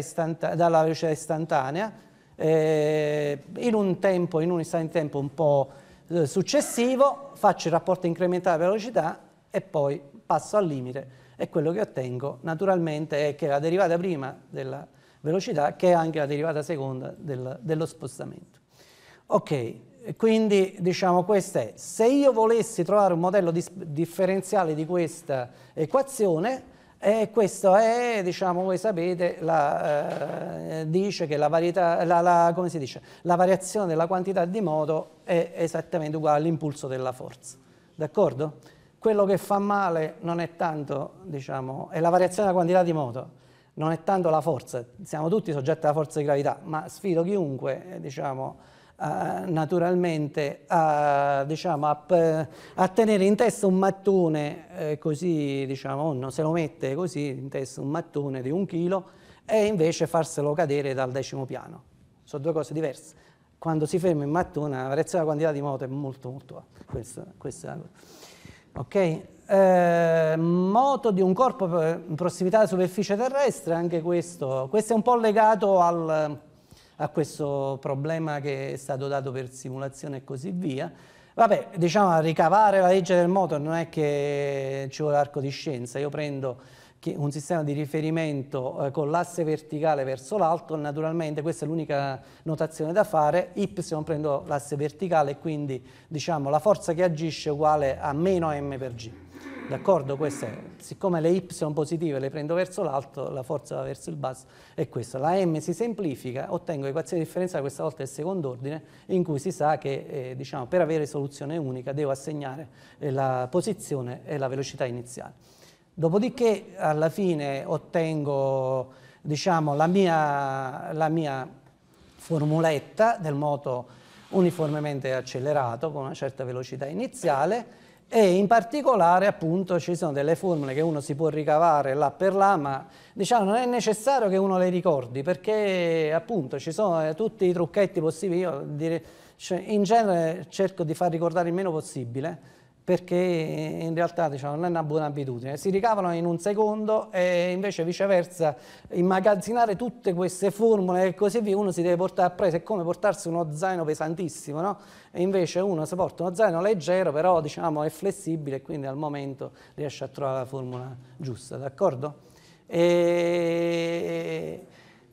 dalla velocità istantanea eh, in un tempo, in un istante di tempo un po' eh, successivo, faccio il rapporto incrementale della velocità e poi passo al limite e quello che ottengo naturalmente è che la derivata prima della velocità che è anche la derivata seconda del, dello spostamento. Ok, quindi diciamo questa è, se io volessi trovare un modello di, differenziale di questa equazione, e questo è, diciamo, voi sapete, la, eh, dice che la, varietà, la, la, dice? la, variazione della quantità di moto è esattamente uguale all'impulso della forza. D'accordo? Quello che fa male non è tanto, diciamo, è la variazione della quantità di moto, non è tanto la forza, siamo tutti soggetti alla forza di gravità, ma sfido chiunque, eh, diciamo, eh, naturalmente a, diciamo, a, a, tenere in testa un mattone eh, così, diciamo, non se lo mette così in testa un mattone di un chilo e invece farselo cadere dal decimo piano. Sono due cose diverse. Quando si ferma in mattone la variazione della quantità di moto è molto molto alta. Questa, questa Ok? Eh, moto di un corpo eh, in prossimità della superficie terrestre, anche questo, questo è un po' legato al, a questo problema che è stato dato per simulazione e così via. Vabbè, diciamo, a ricavare la legge del motor non è che ci vuole l'arco di scienza, io prendo un sistema di riferimento eh, con l'asse verticale verso l'alto, naturalmente questa è l'unica notazione da fare, y prendo l'asse verticale, quindi diciamo la forza che agisce è uguale a meno m per g. D'accordo? siccome le y positive le prendo verso l'alto, la forza va verso il basso è questa. La m si semplifica, ottengo equazione di differenza questa volta del secondo ordine, in cui si sa che eh, diciamo, per avere soluzione unica devo assegnare eh, la posizione e la velocità iniziale. Dopodiché alla fine ottengo diciamo, la, mia, la mia formuletta del moto uniformemente accelerato con una certa velocità iniziale e in particolare appunto ci sono delle formule che uno si può ricavare là per là ma diciamo non è necessario che uno le ricordi perché appunto ci sono eh, tutti i trucchetti possibili io dire, cioè, in genere cerco di far ricordare il meno possibile perché in realtà diciamo, non è una buona abitudine. Si ricavano in un secondo e invece viceversa immagazzinare tutte queste formule e così via, uno si deve portare a è come portarsi uno zaino pesantissimo, no? E invece uno si porta uno zaino leggero, però diciamo, è flessibile e quindi al momento riesce a trovare la formula giusta, d'accordo? E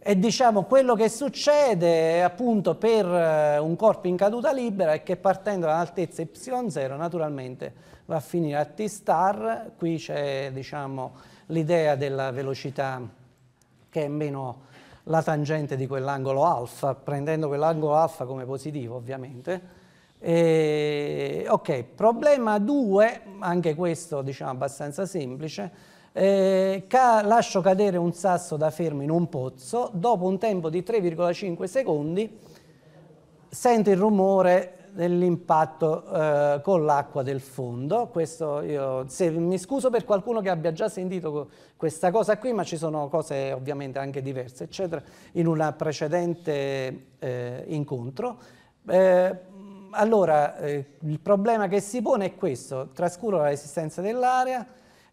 e diciamo quello che succede appunto per eh, un corpo in caduta libera è che partendo dall'altezza Y0 naturalmente va a finire a T star, qui c'è diciamo l'idea della velocità che è meno la tangente di quell'angolo alfa, prendendo quell'angolo alfa come positivo ovviamente. E, ok, problema 2, anche questo diciamo abbastanza semplice, eh, ca lascio cadere un sasso da fermo in un pozzo, dopo un tempo di 3,5 secondi sento il rumore dell'impatto eh, con l'acqua del fondo. Questo io, se, mi scuso per qualcuno che abbia già sentito questa cosa qui, ma ci sono cose ovviamente anche diverse, eccetera, in un precedente eh, incontro. Eh, allora, eh, il problema che si pone è questo, trascuro la resistenza dell'area,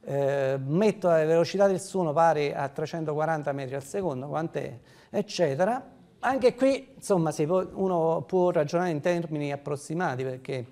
eh, metto la velocità del suono pari a 340 metri al secondo, quant'è, eccetera. Anche qui, insomma, può, uno può ragionare in termini approssimati perché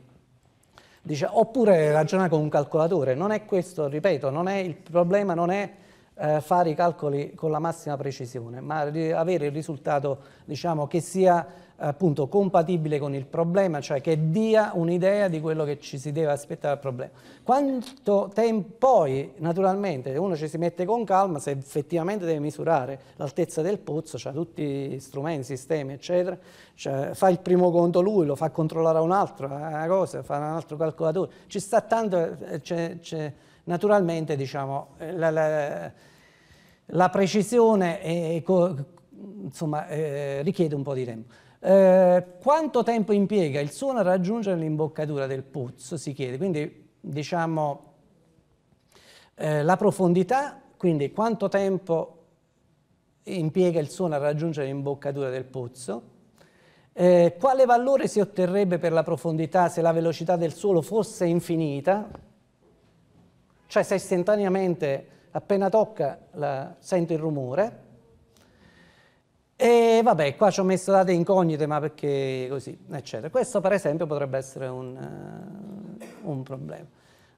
dice, oppure ragionare con un calcolatore. Non è questo, ripeto, non è, il problema non è eh, fare i calcoli con la massima precisione, ma avere il risultato, diciamo, che sia appunto compatibile con il problema, cioè che dia un'idea di quello che ci si deve aspettare dal problema. Quanto tempo poi, naturalmente, uno ci si mette con calma se effettivamente deve misurare l'altezza del pozzo, cioè tutti gli strumenti, sistemi, eccetera, cioè, fa il primo conto lui, lo fa controllare a un altro, eh, a cosa, fa un altro calcolatore, ci sta tanto, eh, c è, naturalmente diciamo, eh, la, la, la precisione è, insomma, eh, richiede un po' di tempo. Eh, quanto tempo impiega il suono a raggiungere l'imboccatura del pozzo? Si chiede, quindi diciamo eh, la profondità, quindi quanto tempo impiega il suono a raggiungere l'imboccatura del pozzo, eh, quale valore si otterrebbe per la profondità se la velocità del suolo fosse infinita, cioè se istantaneamente appena tocca la, sento il rumore, e vabbè, qua ci ho messo date incognite, ma perché così, eccetera. Questo per esempio potrebbe essere un, uh, un problema.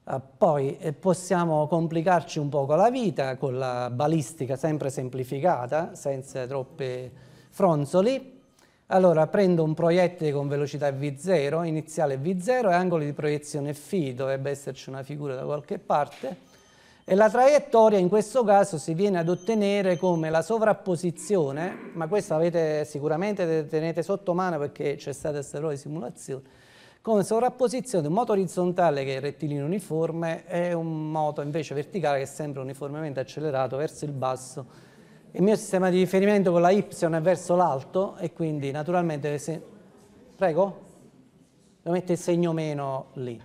Uh, poi eh, possiamo complicarci un poco la vita con la balistica sempre semplificata, senza troppe fronzoli. Allora prendo un proiettile con velocità V0, iniziale V0 e angolo di proiezione φ, dovrebbe esserci una figura da qualche parte, e la traiettoria in questo caso si viene ad ottenere come la sovrapposizione, ma questo avete sicuramente tenete sotto mano perché c'è stata questa errore di simulazione, come sovrapposizione un moto orizzontale che è rettilineo uniforme e un moto invece verticale che è sempre uniformemente accelerato verso il basso. Il mio sistema di riferimento con la Y è verso l'alto e quindi naturalmente... Se... Prego? Lo mettere il segno meno lì.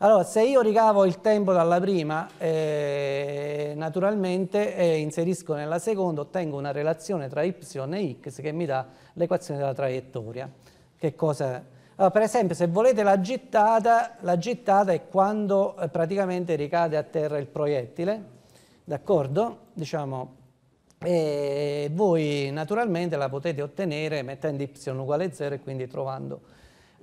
Allora, se io ricavo il tempo dalla prima, eh, naturalmente eh, inserisco nella seconda, ottengo una relazione tra y e x che mi dà l'equazione della traiettoria. Che cosa? Allora, per esempio, se volete la gittata, la gittata è quando eh, praticamente ricade a terra il proiettile, d'accordo? Diciamo, e eh, voi naturalmente la potete ottenere mettendo y uguale a 0 e quindi trovando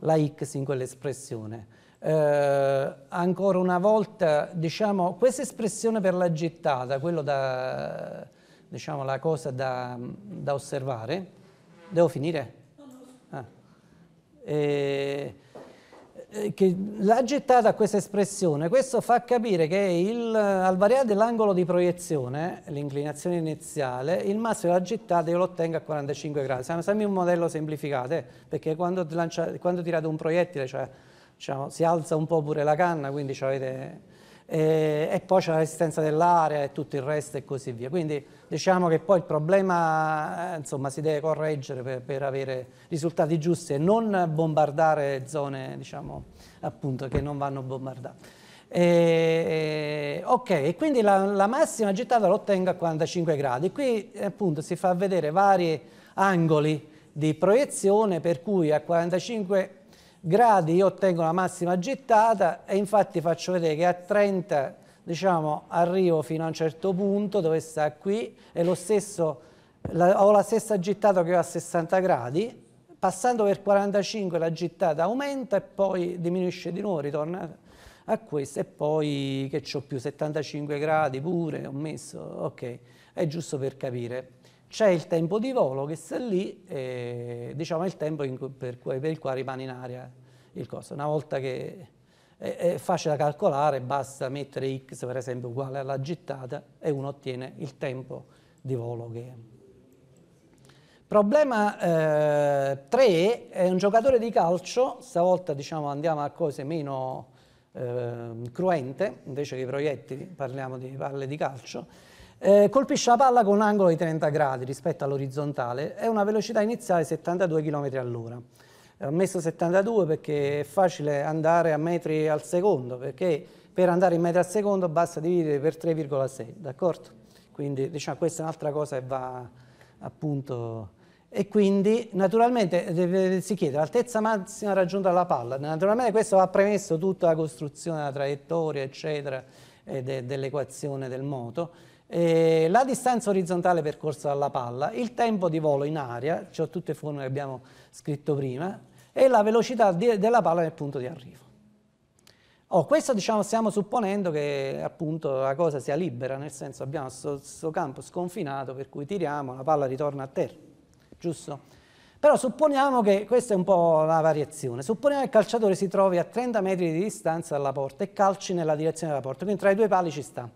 la x in quell'espressione eh, ancora una volta, diciamo, questa espressione per la gittata, quello da, diciamo, la cosa da, da osservare, devo finire? Ah. Eh, eh che l'ha gettata a questa espressione, questo fa capire che il, al variare dell'angolo di proiezione, l'inclinazione iniziale, il massimo della gettata io lo ottengo a 45 gradi. Sammi un modello semplificato, eh? perché quando, lancia, quando tirate un proiettile, cioè diciamo, si alza un po' pure la canna, quindi avete... E, e poi c'è la resistenza dell'area e tutto il resto e così via. Quindi diciamo che poi il problema eh, insomma, si deve correggere per, per, avere risultati giusti e non bombardare zone diciamo, appunto, che non vanno bombardate. E, ok, quindi la, la, massima gettata la ottengo a 45 gradi. Qui appunto si fa vedere vari angoli di proiezione per cui a 45 gradi gradi io ottengo la massima gittata e infatti faccio vedere che a 30 diciamo, arrivo fino a un certo punto dove sta qui e lo stesso, la, ho la stessa gittata che ho a 60 gradi passando per 45 la gittata aumenta e poi diminuisce di nuovo, ritorna a questo e poi che ho più 75 gradi pure, ho messo, ok, è giusto per capire c'è il tempo di volo che sta lì, e, diciamo è il tempo cui, per, cui, per, il quale rimane in aria il costo. Una volta che è, è, facile da calcolare, basta mettere x per esempio uguale alla gittata e uno ottiene il tempo di volo che è. Problema 3 eh, è un giocatore di calcio, stavolta diciamo, andiamo a cose meno eh, cruente, invece che i proiettili parliamo di palle di calcio, eh, colpisce la palla con un angolo di 30 gradi rispetto all'orizzontale e una velocità iniziale di 72 km all'ora. Ho messo 72 perché è facile andare a metri al secondo, perché per andare in metri al secondo basta dividere per 3,6, d'accordo? Quindi diciamo, questa è un'altra cosa che va appunto... E quindi naturalmente si chiede l'altezza massima raggiunta dalla palla, naturalmente questo va premesso tutta la costruzione, della traiettoria, eccetera, dell'equazione del moto, eh, la distanza orizzontale percorsa dalla palla, il tempo di volo in aria, cioè tutte le formule che abbiamo scritto prima, e la velocità di, della palla nel punto di arrivo. Oh, questo diciamo, stiamo supponendo che appunto, la cosa sia libera, nel senso abbiamo questo campo sconfinato per cui tiriamo, la palla ritorna a terra, giusto? Però supponiamo che, questa è un po' la variazione, supponiamo che il calciatore si trovi a 30 metri di distanza dalla porta e calci nella direzione della porta, quindi tra i due pali ci sta.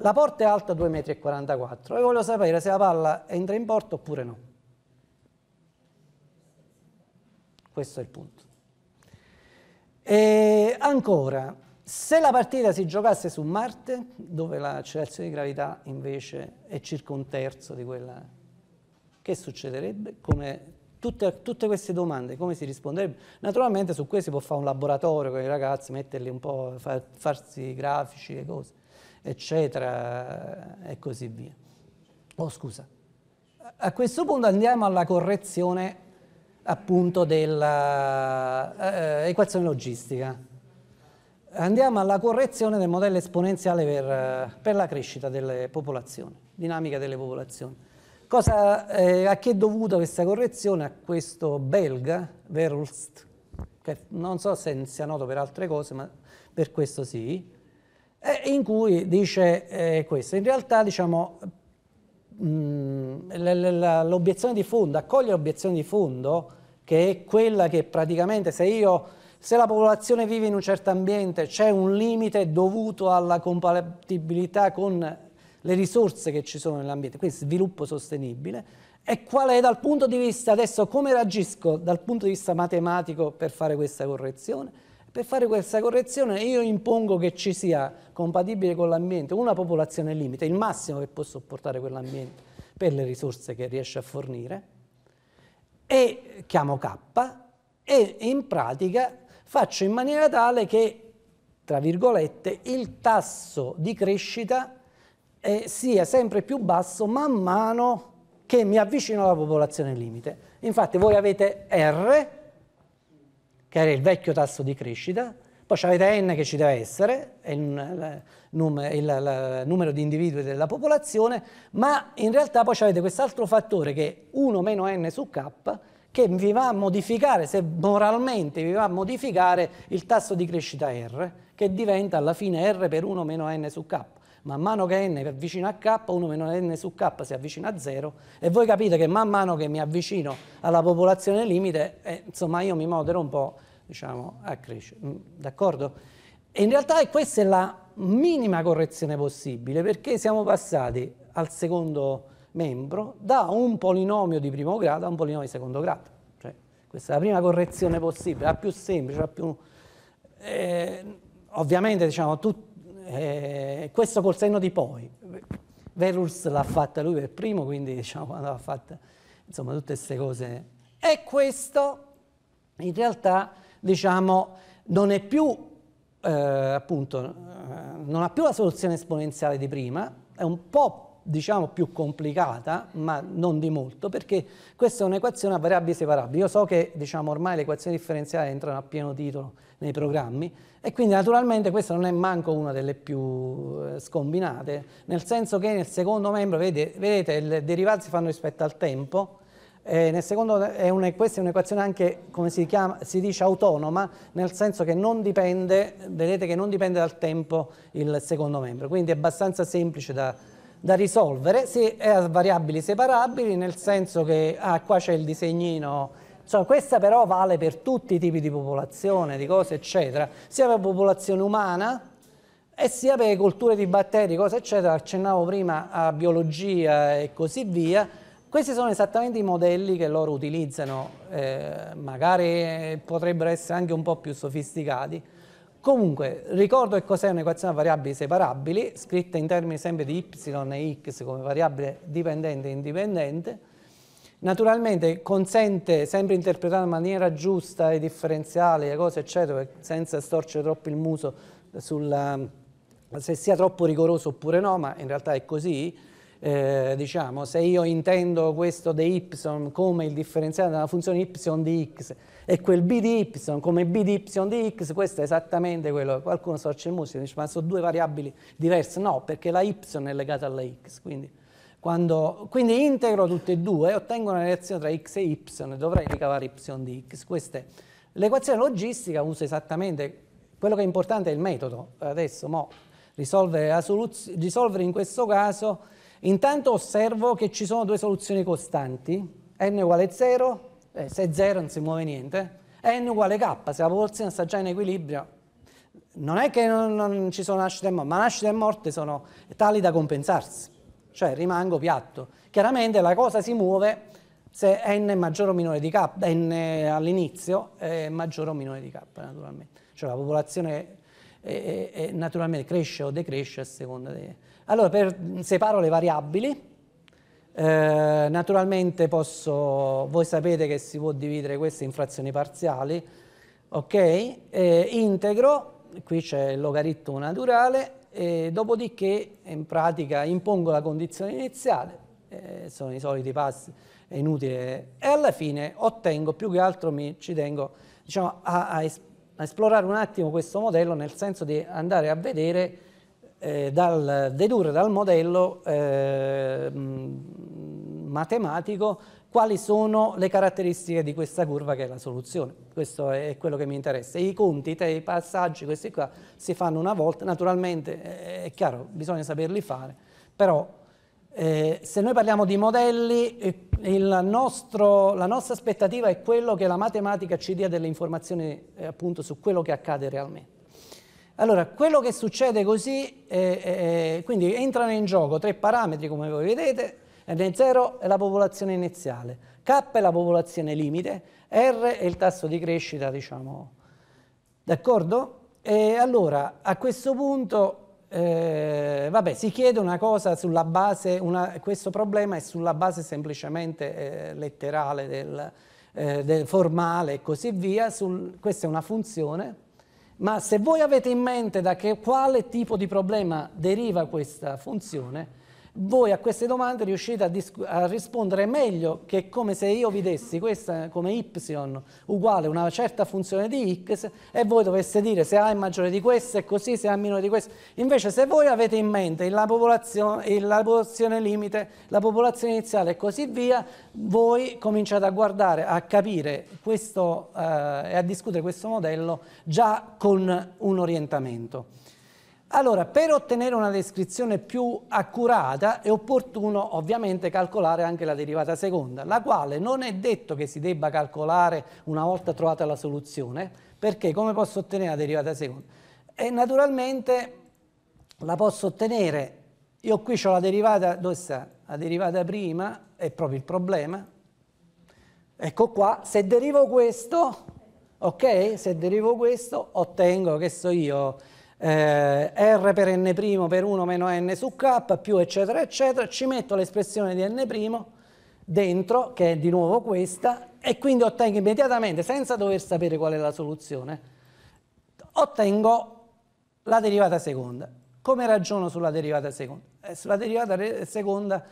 La porta è alta 2,44 m e voglio sapere se la palla entra in porta oppure no. Questo è il punto. E ancora, se la partita si giocasse su Marte, dove l'accelerazione di gravità invece è circa un terzo di quella, che succederebbe? Come tutte, tutte, queste domande, come si risponderebbe? Naturalmente su questo si può fare un laboratorio con i ragazzi, metterli un po', far, farsi grafici e cose eccetera, e così via. Oh, scusa. A questo punto andiamo alla correzione appunto dell'equazione eh, logistica. Andiamo alla correzione del modello esponenziale per, per la crescita delle popolazioni, dinamica delle popolazioni. Cosa, eh, a che è dovuta questa correzione? A questo belga, Verhulst, che non so se sia noto per altre cose, ma per questo sì, eh, in cui dice eh, questo. In realtà, diciamo, mm, l'obiezione di fondo, accoglie l'obiezione di fondo, che è quella che praticamente se io se la popolazione vive in un certo ambiente c'è un limite dovuto alla compatibilità con le risorse che ci sono nell'ambiente, quindi sviluppo sostenibile, e qual è dal punto di vista, adesso come reagisco dal punto di vista matematico per fare questa correzione? Per fare questa correzione io impongo che ci sia compatibile con l'ambiente una popolazione limite, il massimo che può sopportare quell'ambiente per le risorse che riesce a fornire, e chiamo K e in pratica faccio in maniera tale che, tra virgolette, il tasso di crescita eh, sia sempre più basso man mano che mi avvicino alla popolazione limite. Infatti voi avete R che era il vecchio tasso di crescita, poi avete n che ci deve essere, è il, numero di individui della popolazione, ma in realtà poi avete quest'altro fattore che è 1 meno n su k, che vi va a modificare, se moralmente vi va a modificare il tasso di crescita r, che diventa alla fine r per 1 meno n su k. Man mano che n è vicino a k, 1 meno n su k si avvicina a 0 e voi capite che man mano che mi avvicino alla popolazione limite, eh, insomma io mi modero un po' diciamo, a crescere. Mm, d'accordo? E in realtà questa è la minima correzione possibile perché siamo passati al secondo membro da un polinomio di primo grado a un polinomio di secondo grado. Cioè, questa è la prima correzione possibile, la più semplice, la più... Eh, ovviamente diciamo, tu, eh, questo col senno di poi. Verus l'ha fatta lui per primo, quindi diciamo quando l'ha fatta, insomma tutte queste cose. E questo in realtà diciamo, non è più, eh, appunto, eh, non ha più la soluzione esponenziale di prima, è un po' diciamo più complicata, ma non di molto, perché questa è un'equazione a variabili separabili. Io so che diciamo, ormai le equazioni differenziali entrano a pieno titolo nei programmi e quindi naturalmente questa non è manco una delle più eh, scombinate, nel senso che nel secondo membro, vede, vedete, le derivate si fanno rispetto al tempo, eh, secondo, è una, questa è un'equazione anche, come si, chiama, si, dice, autonoma, nel senso che non dipende, vedete che non dipende dal tempo il secondo membro, quindi è abbastanza semplice da, da risolvere, si è a variabili separabili, nel senso che, ah, qua c'è il disegnino, Insomma, questa però vale per tutti i tipi di popolazione, di cose, eccetera, sia per popolazione umana, e sia per le culture di batteri, cose eccetera, accennavo prima a biologia e così via, questi sono esattamente i modelli che loro utilizzano, eh, magari potrebbero essere anche un po' più sofisticati. Comunque, ricordo che cos'è un'equazione a variabili separabili, scritta in termini sempre di y e x come variabile dipendente e indipendente. Naturalmente consente sempre di interpretare in maniera giusta i differenziali, le cose eccetera, senza storcere troppo il muso sul, se sia troppo rigoroso oppure no, ma in realtà è così eh, diciamo, se io intendo questo de y come il differenziale della funzione y di x e quel b di y come b di y di x, questo è esattamente quello qualcuno sorge il musico, dice ma sono due variabili diverse, no, perché la y è legata alla x, quindi, quando, quindi integro tutte e due e ottengo una relazione tra x e y, dovrei ricavare y di x, questa L'equazione logistica usa esattamente quello che è importante è il metodo. Adesso mo, risolvere, risolvere in questo caso Intanto osservo che ci sono due soluzioni costanti, n uguale 0, eh, se è 0 non si muove niente, n uguale k, se la popolazione sta già in equilibrio, non è che non, non ci sono nascite e morte, ma nascite e morte sono tali da compensarsi, cioè rimango piatto. Chiaramente la cosa si muove se n è maggiore o minore di k, n all'inizio è maggiore o minore di k naturalmente, cioè la popolazione è, è, è, naturalmente cresce o decresce a seconda dei allora, per, separo le variabili, eh, naturalmente posso, voi sapete che si può dividere queste in frazioni parziali, ok? Eh, integro, qui c'è il logaritmo naturale, e dopodiché in pratica impongo la condizione iniziale, eh, sono i soliti passi, è inutile, e alla fine ottengo, più che altro mi, ci tengo diciamo, a, a, es a esplorare un attimo questo modello nel senso di andare a vedere eh, dal, dedurre dal modello eh, mm, matematico quali sono le caratteristiche di questa curva che è la soluzione. Questo è quello che mi interessa. I conti, i passaggi, questi qua, si fanno una volta. Naturalmente, è chiaro, bisogna saperli fare, però eh, se noi parliamo di modelli, eh, nostro, la nostra aspettativa è quello che la matematica ci dia delle informazioni eh, appunto su quello che accade realmente. Allora, quello che succede così, eh, eh, quindi entrano in gioco tre parametri come voi vedete, N0 è la popolazione iniziale, K è la popolazione limite, R è il tasso di crescita, diciamo, d'accordo? E allora, a questo punto, eh, vabbè, si chiede una cosa sulla base, una, questo problema è sulla base semplicemente eh, letterale, del, eh, del formale e così via, sul, questa è una funzione, ma se voi avete in mente da che, quale tipo di problema deriva questa funzione, voi a queste domande riuscite a, a, rispondere meglio che come se io vi dessi questa come y uguale a una certa funzione di x e voi doveste dire se a è maggiore di questo è così, se a è minore di questo. Invece se voi avete in mente la popolazione, la popolazione limite, la popolazione iniziale e così via, voi cominciate a guardare, a capire questo eh, e a discutere questo modello già con un orientamento. Allora, per ottenere una descrizione più accurata è opportuno ovviamente calcolare anche la derivata seconda, la quale non è detto che si debba calcolare una volta trovata la soluzione, perché come posso ottenere la derivata seconda? E naturalmente la posso ottenere, io qui ho la derivata, dove sta? La derivata prima è proprio il problema, ecco qua, se derivo questo, ok? Se derivo questo ottengo, che so io eh, r per n' per 1 meno n su k più eccetera eccetera, ci metto l'espressione di n' dentro, che è di nuovo questa, e quindi ottengo immediatamente, senza dover sapere qual è la soluzione, ottengo la derivata seconda. Come ragiono sulla derivata seconda? Eh, sulla derivata seconda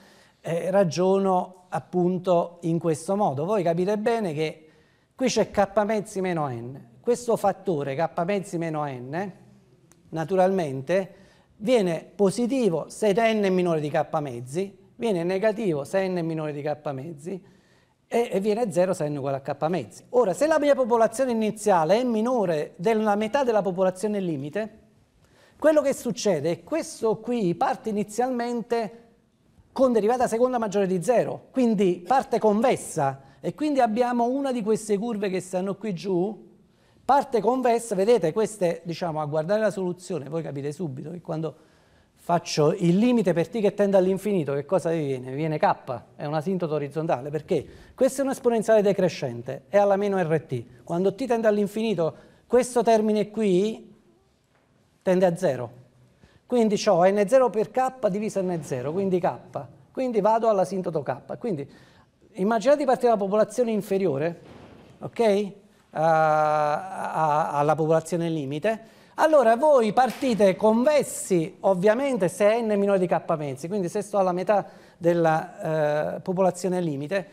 eh, ragiono appunto in questo modo. Voi capite bene che qui c'è k mezzi meno n. Questo fattore k mezzi meno n naturalmente, viene positivo se n è minore di k mezzi, viene negativo se n è minore di k mezzi e, e viene 0 se n è uguale a k mezzi. Ora, se la mia popolazione iniziale è minore della metà della popolazione limite, quello che succede è che questo qui parte inizialmente con derivata seconda maggiore di 0, quindi parte convessa e quindi abbiamo una di queste curve che stanno qui giù Parte convessa, vedete, queste, diciamo, a guardare la soluzione, voi capite subito che quando faccio il limite per t che tende all'infinito, che cosa vi viene? Vi viene k, è un asintoto orizzontale, perché questa è un'esponenziale decrescente, è alla meno rt. Quando t tende all'infinito, questo termine qui tende a 0. Quindi ho n0 per k diviso n0, quindi k. Quindi vado all'asintoto k. Quindi immaginate di partire dalla popolazione inferiore, ok? Eh, a, alla popolazione limite, allora voi partite convessi, ovviamente, se n è minore di k mezzi, quindi se sto alla metà della eh, popolazione limite,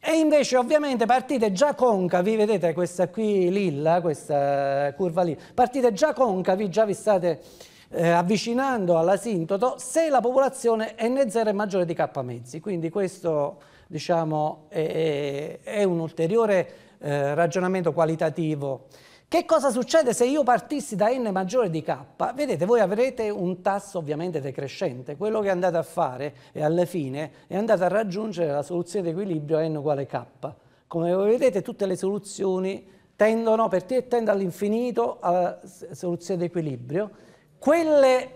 e invece ovviamente partite già concavi, vedete questa qui lilla, questa curva lì, partite già concavi, già vi state eh, avvicinando all'asintoto se la popolazione N0 è maggiore di K mezzi. Quindi questo diciamo, è, è, è un ulteriore eh, ragionamento qualitativo. Che cosa succede se io partissi da n maggiore di k? Vedete, voi avrete un tasso ovviamente decrescente. Quello che andate a fare è alla fine è andate a raggiungere la soluzione di equilibrio a n uguale k. Come vedete tutte le soluzioni tendono, per te tende all'infinito, alla soluzione di equilibrio. Quelle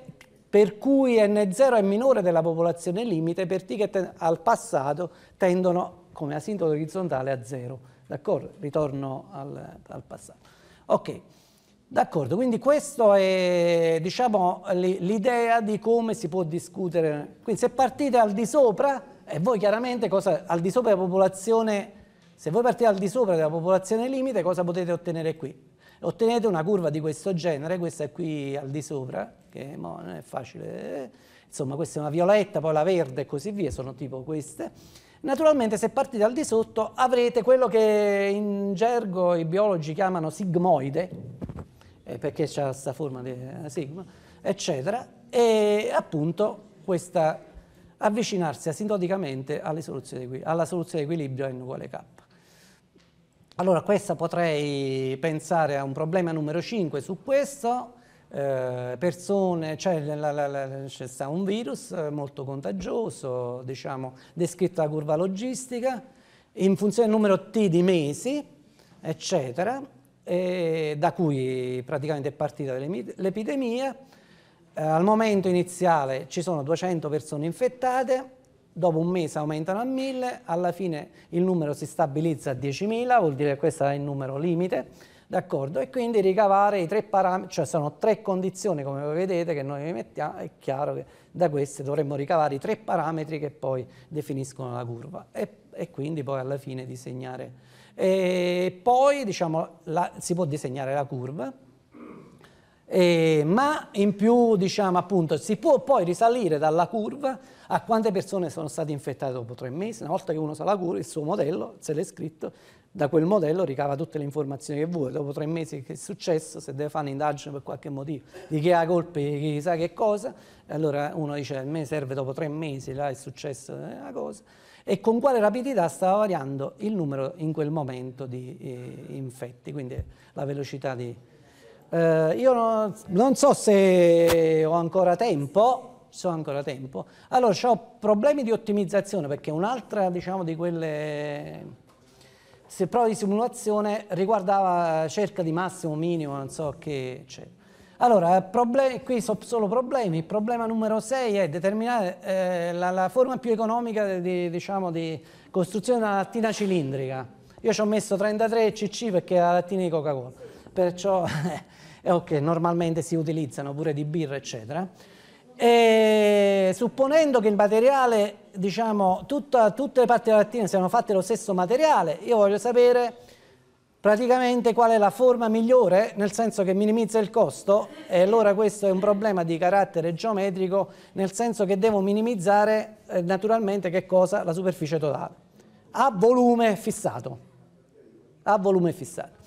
per cui n0 è minore della popolazione limite, per t che al passato tendono come asintoto orizzontale a 0. D'accordo? Ritorno al, al, passato. Ok, d'accordo, quindi questa è diciamo, l'idea di come si può discutere. Quindi se partite al di sopra, e voi chiaramente cosa, al di sopra della popolazione, se voi partite al di sopra della popolazione limite, cosa potete ottenere qui? Ottenete una curva di questo genere, questa è qui al di sopra, che no, non è facile, eh? insomma questa è una violetta, poi la verde e così via, sono tipo queste Naturalmente se partite al di sotto avrete quello che in gergo i biologi chiamano sigmoide, eh, perché c'è questa forma di eh, sigma, eccetera, e appunto questa avvicinarsi asintoticamente alla soluzione di equilibrio n uguale k. Allora questa potrei pensare a un problema numero 5 su questo, eh, persone, cioè, c'è cioè, un virus eh, molto contagioso, diciamo, descritto la curva logistica, in funzione del numero T di mesi, eccetera, da cui praticamente è partita l'epidemia. Eh, al momento iniziale ci sono 200 persone infettate, dopo un mese aumentano a 1000, alla fine il numero si stabilizza a 10.000, vuol dire che questo è il numero limite, d'accordo? E quindi ricavare i tre parametri, cioè sono tre condizioni come vedete che noi mettiamo, è chiaro che da queste dovremmo ricavare i tre parametri che poi definiscono la curva e, e quindi poi alla fine disegnare. E poi diciamo, la, si può disegnare la curva, e, ma in più diciamo, appunto, si può poi risalire dalla curva a quante persone sono state infettate dopo tre mesi, una volta che uno sa la curva, il suo modello se l'è scritto, da quel modello ricava tutte le informazioni che vuole. Dopo tre mesi che è successo, se deve fare un'indagine per qualche motivo di chi ha colpe, di chi sa che cosa, allora uno dice a me serve dopo tre mesi, là è successo una eh, cosa, e con quale rapidità stava variando il numero in quel momento di eh, infetti, quindi la velocità di... Eh, io non, non so se ho ancora tempo, se ho ancora tempo. Allora, ho problemi di ottimizzazione perché un'altra diciamo, di quelle se prova di simulazione riguardava eh, cerca di massimo, minimo, non so che c'è. Allora, eh, qui sono solo problemi. Il problema numero 6 è determinare eh, la, la, forma più economica di, diciamo, di costruzione di una lattina cilindrica. Io ci ho messo 33 cc perché è la lattina di Coca-Cola, perciò è eh, ok, normalmente si utilizzano pure di birra, eccetera. E supponendo che il materiale, diciamo, tutta, tutte le parti della lattina siano fatte lo stesso materiale, io voglio sapere praticamente qual è la forma migliore, nel senso che minimizza il costo, e allora questo è un problema di carattere geometrico, nel senso che devo minimizzare eh, naturalmente che cosa? La superficie totale, a volume fissato. A volume fissato.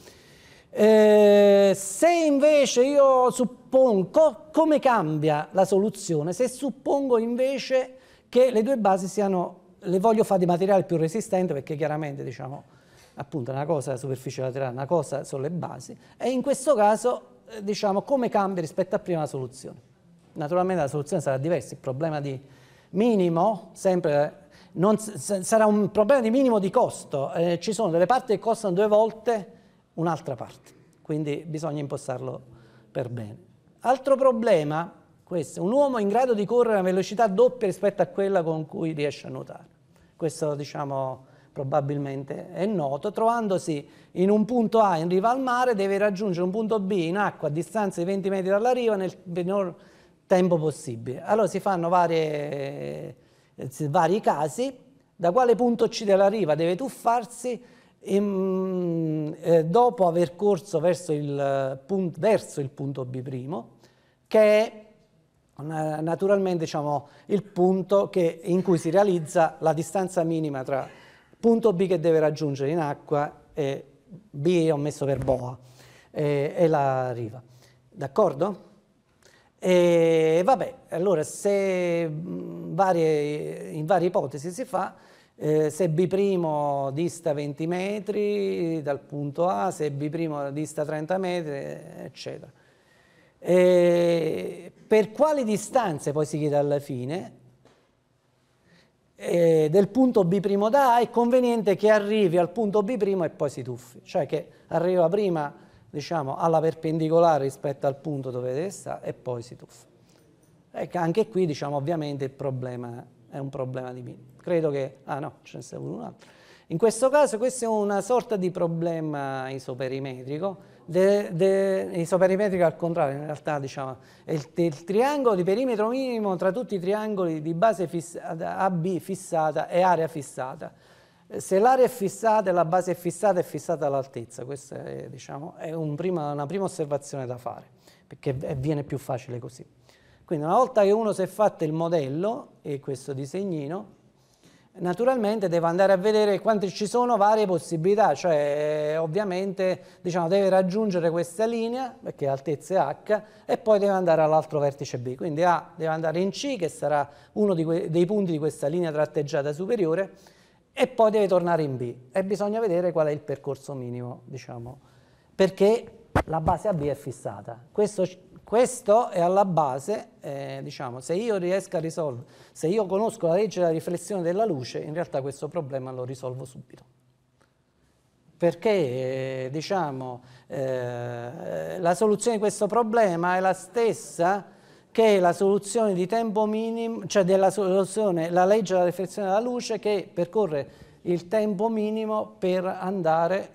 Eh, se invece io suppongo, come cambia la soluzione? Se suppongo invece che le due basi siano, le voglio fare di materiale più resistente perché chiaramente diciamo appunto una cosa la superficie laterale, una cosa sono le basi e in questo caso eh, diciamo come cambia rispetto a prima la soluzione. Naturalmente la soluzione sarà diversa, il problema di minimo sempre non, sarà un problema di minimo di costo, eh, ci sono delle parti che costano due volte un'altra parte, quindi bisogna impostarlo per bene. Altro problema, questo, un uomo in grado di correre a una velocità doppia rispetto a quella con cui riesce a nuotare. Questo diciamo probabilmente è noto, trovandosi in un punto A in riva al mare deve raggiungere un punto B in acqua a distanza di 20 metri dalla riva nel minor tempo possibile. Allora si fanno varie, eh, vari casi, da quale punto C della riva deve tuffarsi e, mh, mm, eh, dopo aver corso verso il, eh, punto, verso il punto B', che è naturalmente diciamo, il punto che, in cui si realizza la distanza minima tra punto B che deve raggiungere in acqua e B ho messo per boa e, e la riva. D'accordo? E vabbè, allora se mm, varie, in varie ipotesi si fa, eh, se B' dista 20 metri dal punto A, se B' dista 30 metri, eccetera. E eh, per quali distanze, poi si chiede alla fine, eh, del punto B' da A è conveniente che arrivi al punto B' e poi si tuffi, cioè che arriva prima diciamo, alla perpendicolare rispetto al punto dove deve stare e poi si tuffa. Ecco, anche qui diciamo, ovviamente il problema è un problema di Mills. Credo che... Ah no, ce n'è stato un altro. In questo caso questo è una sorta di problema isoperimetrico, de, de, isoperimetrico al contrario, in realtà diciamo, è il, il, triangolo di perimetro minimo tra tutti i triangoli di base fissata, AB fissata e area fissata. Se l'area è fissata e la base è fissata, è fissata l'altezza. Questa è, diciamo, è un prima, una prima osservazione da fare, perché viene più facile così. Quindi una volta che uno si è fatto il modello e questo disegnino, naturalmente deve andare a vedere quante ci sono varie possibilità, cioè eh, ovviamente diciamo, deve raggiungere questa linea, perché l'altezza è H, e poi deve andare all'altro vertice B, quindi A deve andare in C, che sarà uno dei punti di questa linea tratteggiata superiore, e poi deve tornare in B, e bisogna vedere qual è il percorso minimo, diciamo, perché la base AB è fissata. Questo questo è alla base, eh, diciamo, se io riesco a risolvere, se io conosco la legge della riflessione della luce, in realtà questo problema lo risolvo subito. Perché, eh, diciamo, eh, la soluzione di questo problema è la stessa che la soluzione di tempo minimo, cioè della soluzione, la legge della riflessione della luce che percorre il tempo minimo per andare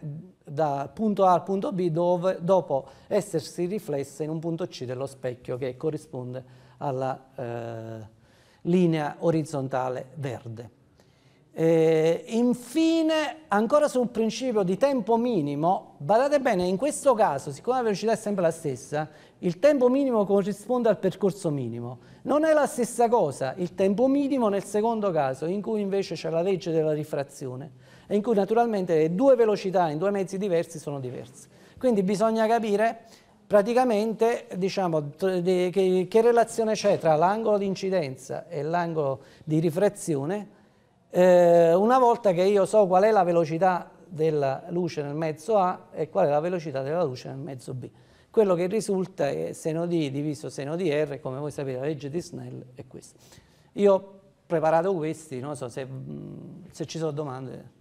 da punto A al punto B dove, dopo essersi riflessa in un punto C dello specchio che corrisponde alla eh, linea orizzontale verde. E infine, ancora sul principio di tempo minimo, badate bene, in questo caso, siccome la velocità è sempre la stessa, il tempo minimo corrisponde al percorso minimo. Non è la stessa cosa il tempo minimo nel secondo caso, in cui invece c'è la legge della rifrazione e in cui naturalmente le due velocità in due mezzi diversi sono diverse. Quindi bisogna capire praticamente diciamo, che, che, relazione c'è tra l'angolo di incidenza e l'angolo di rifrazione. Eh, una volta che io so qual è la velocità della luce nel mezzo A e qual è la velocità della luce nel mezzo B. Quello che risulta è seno di diviso seno di R, come voi sapete la legge di Snell è questa. Io ho preparato questi, non so se, se ci sono domande.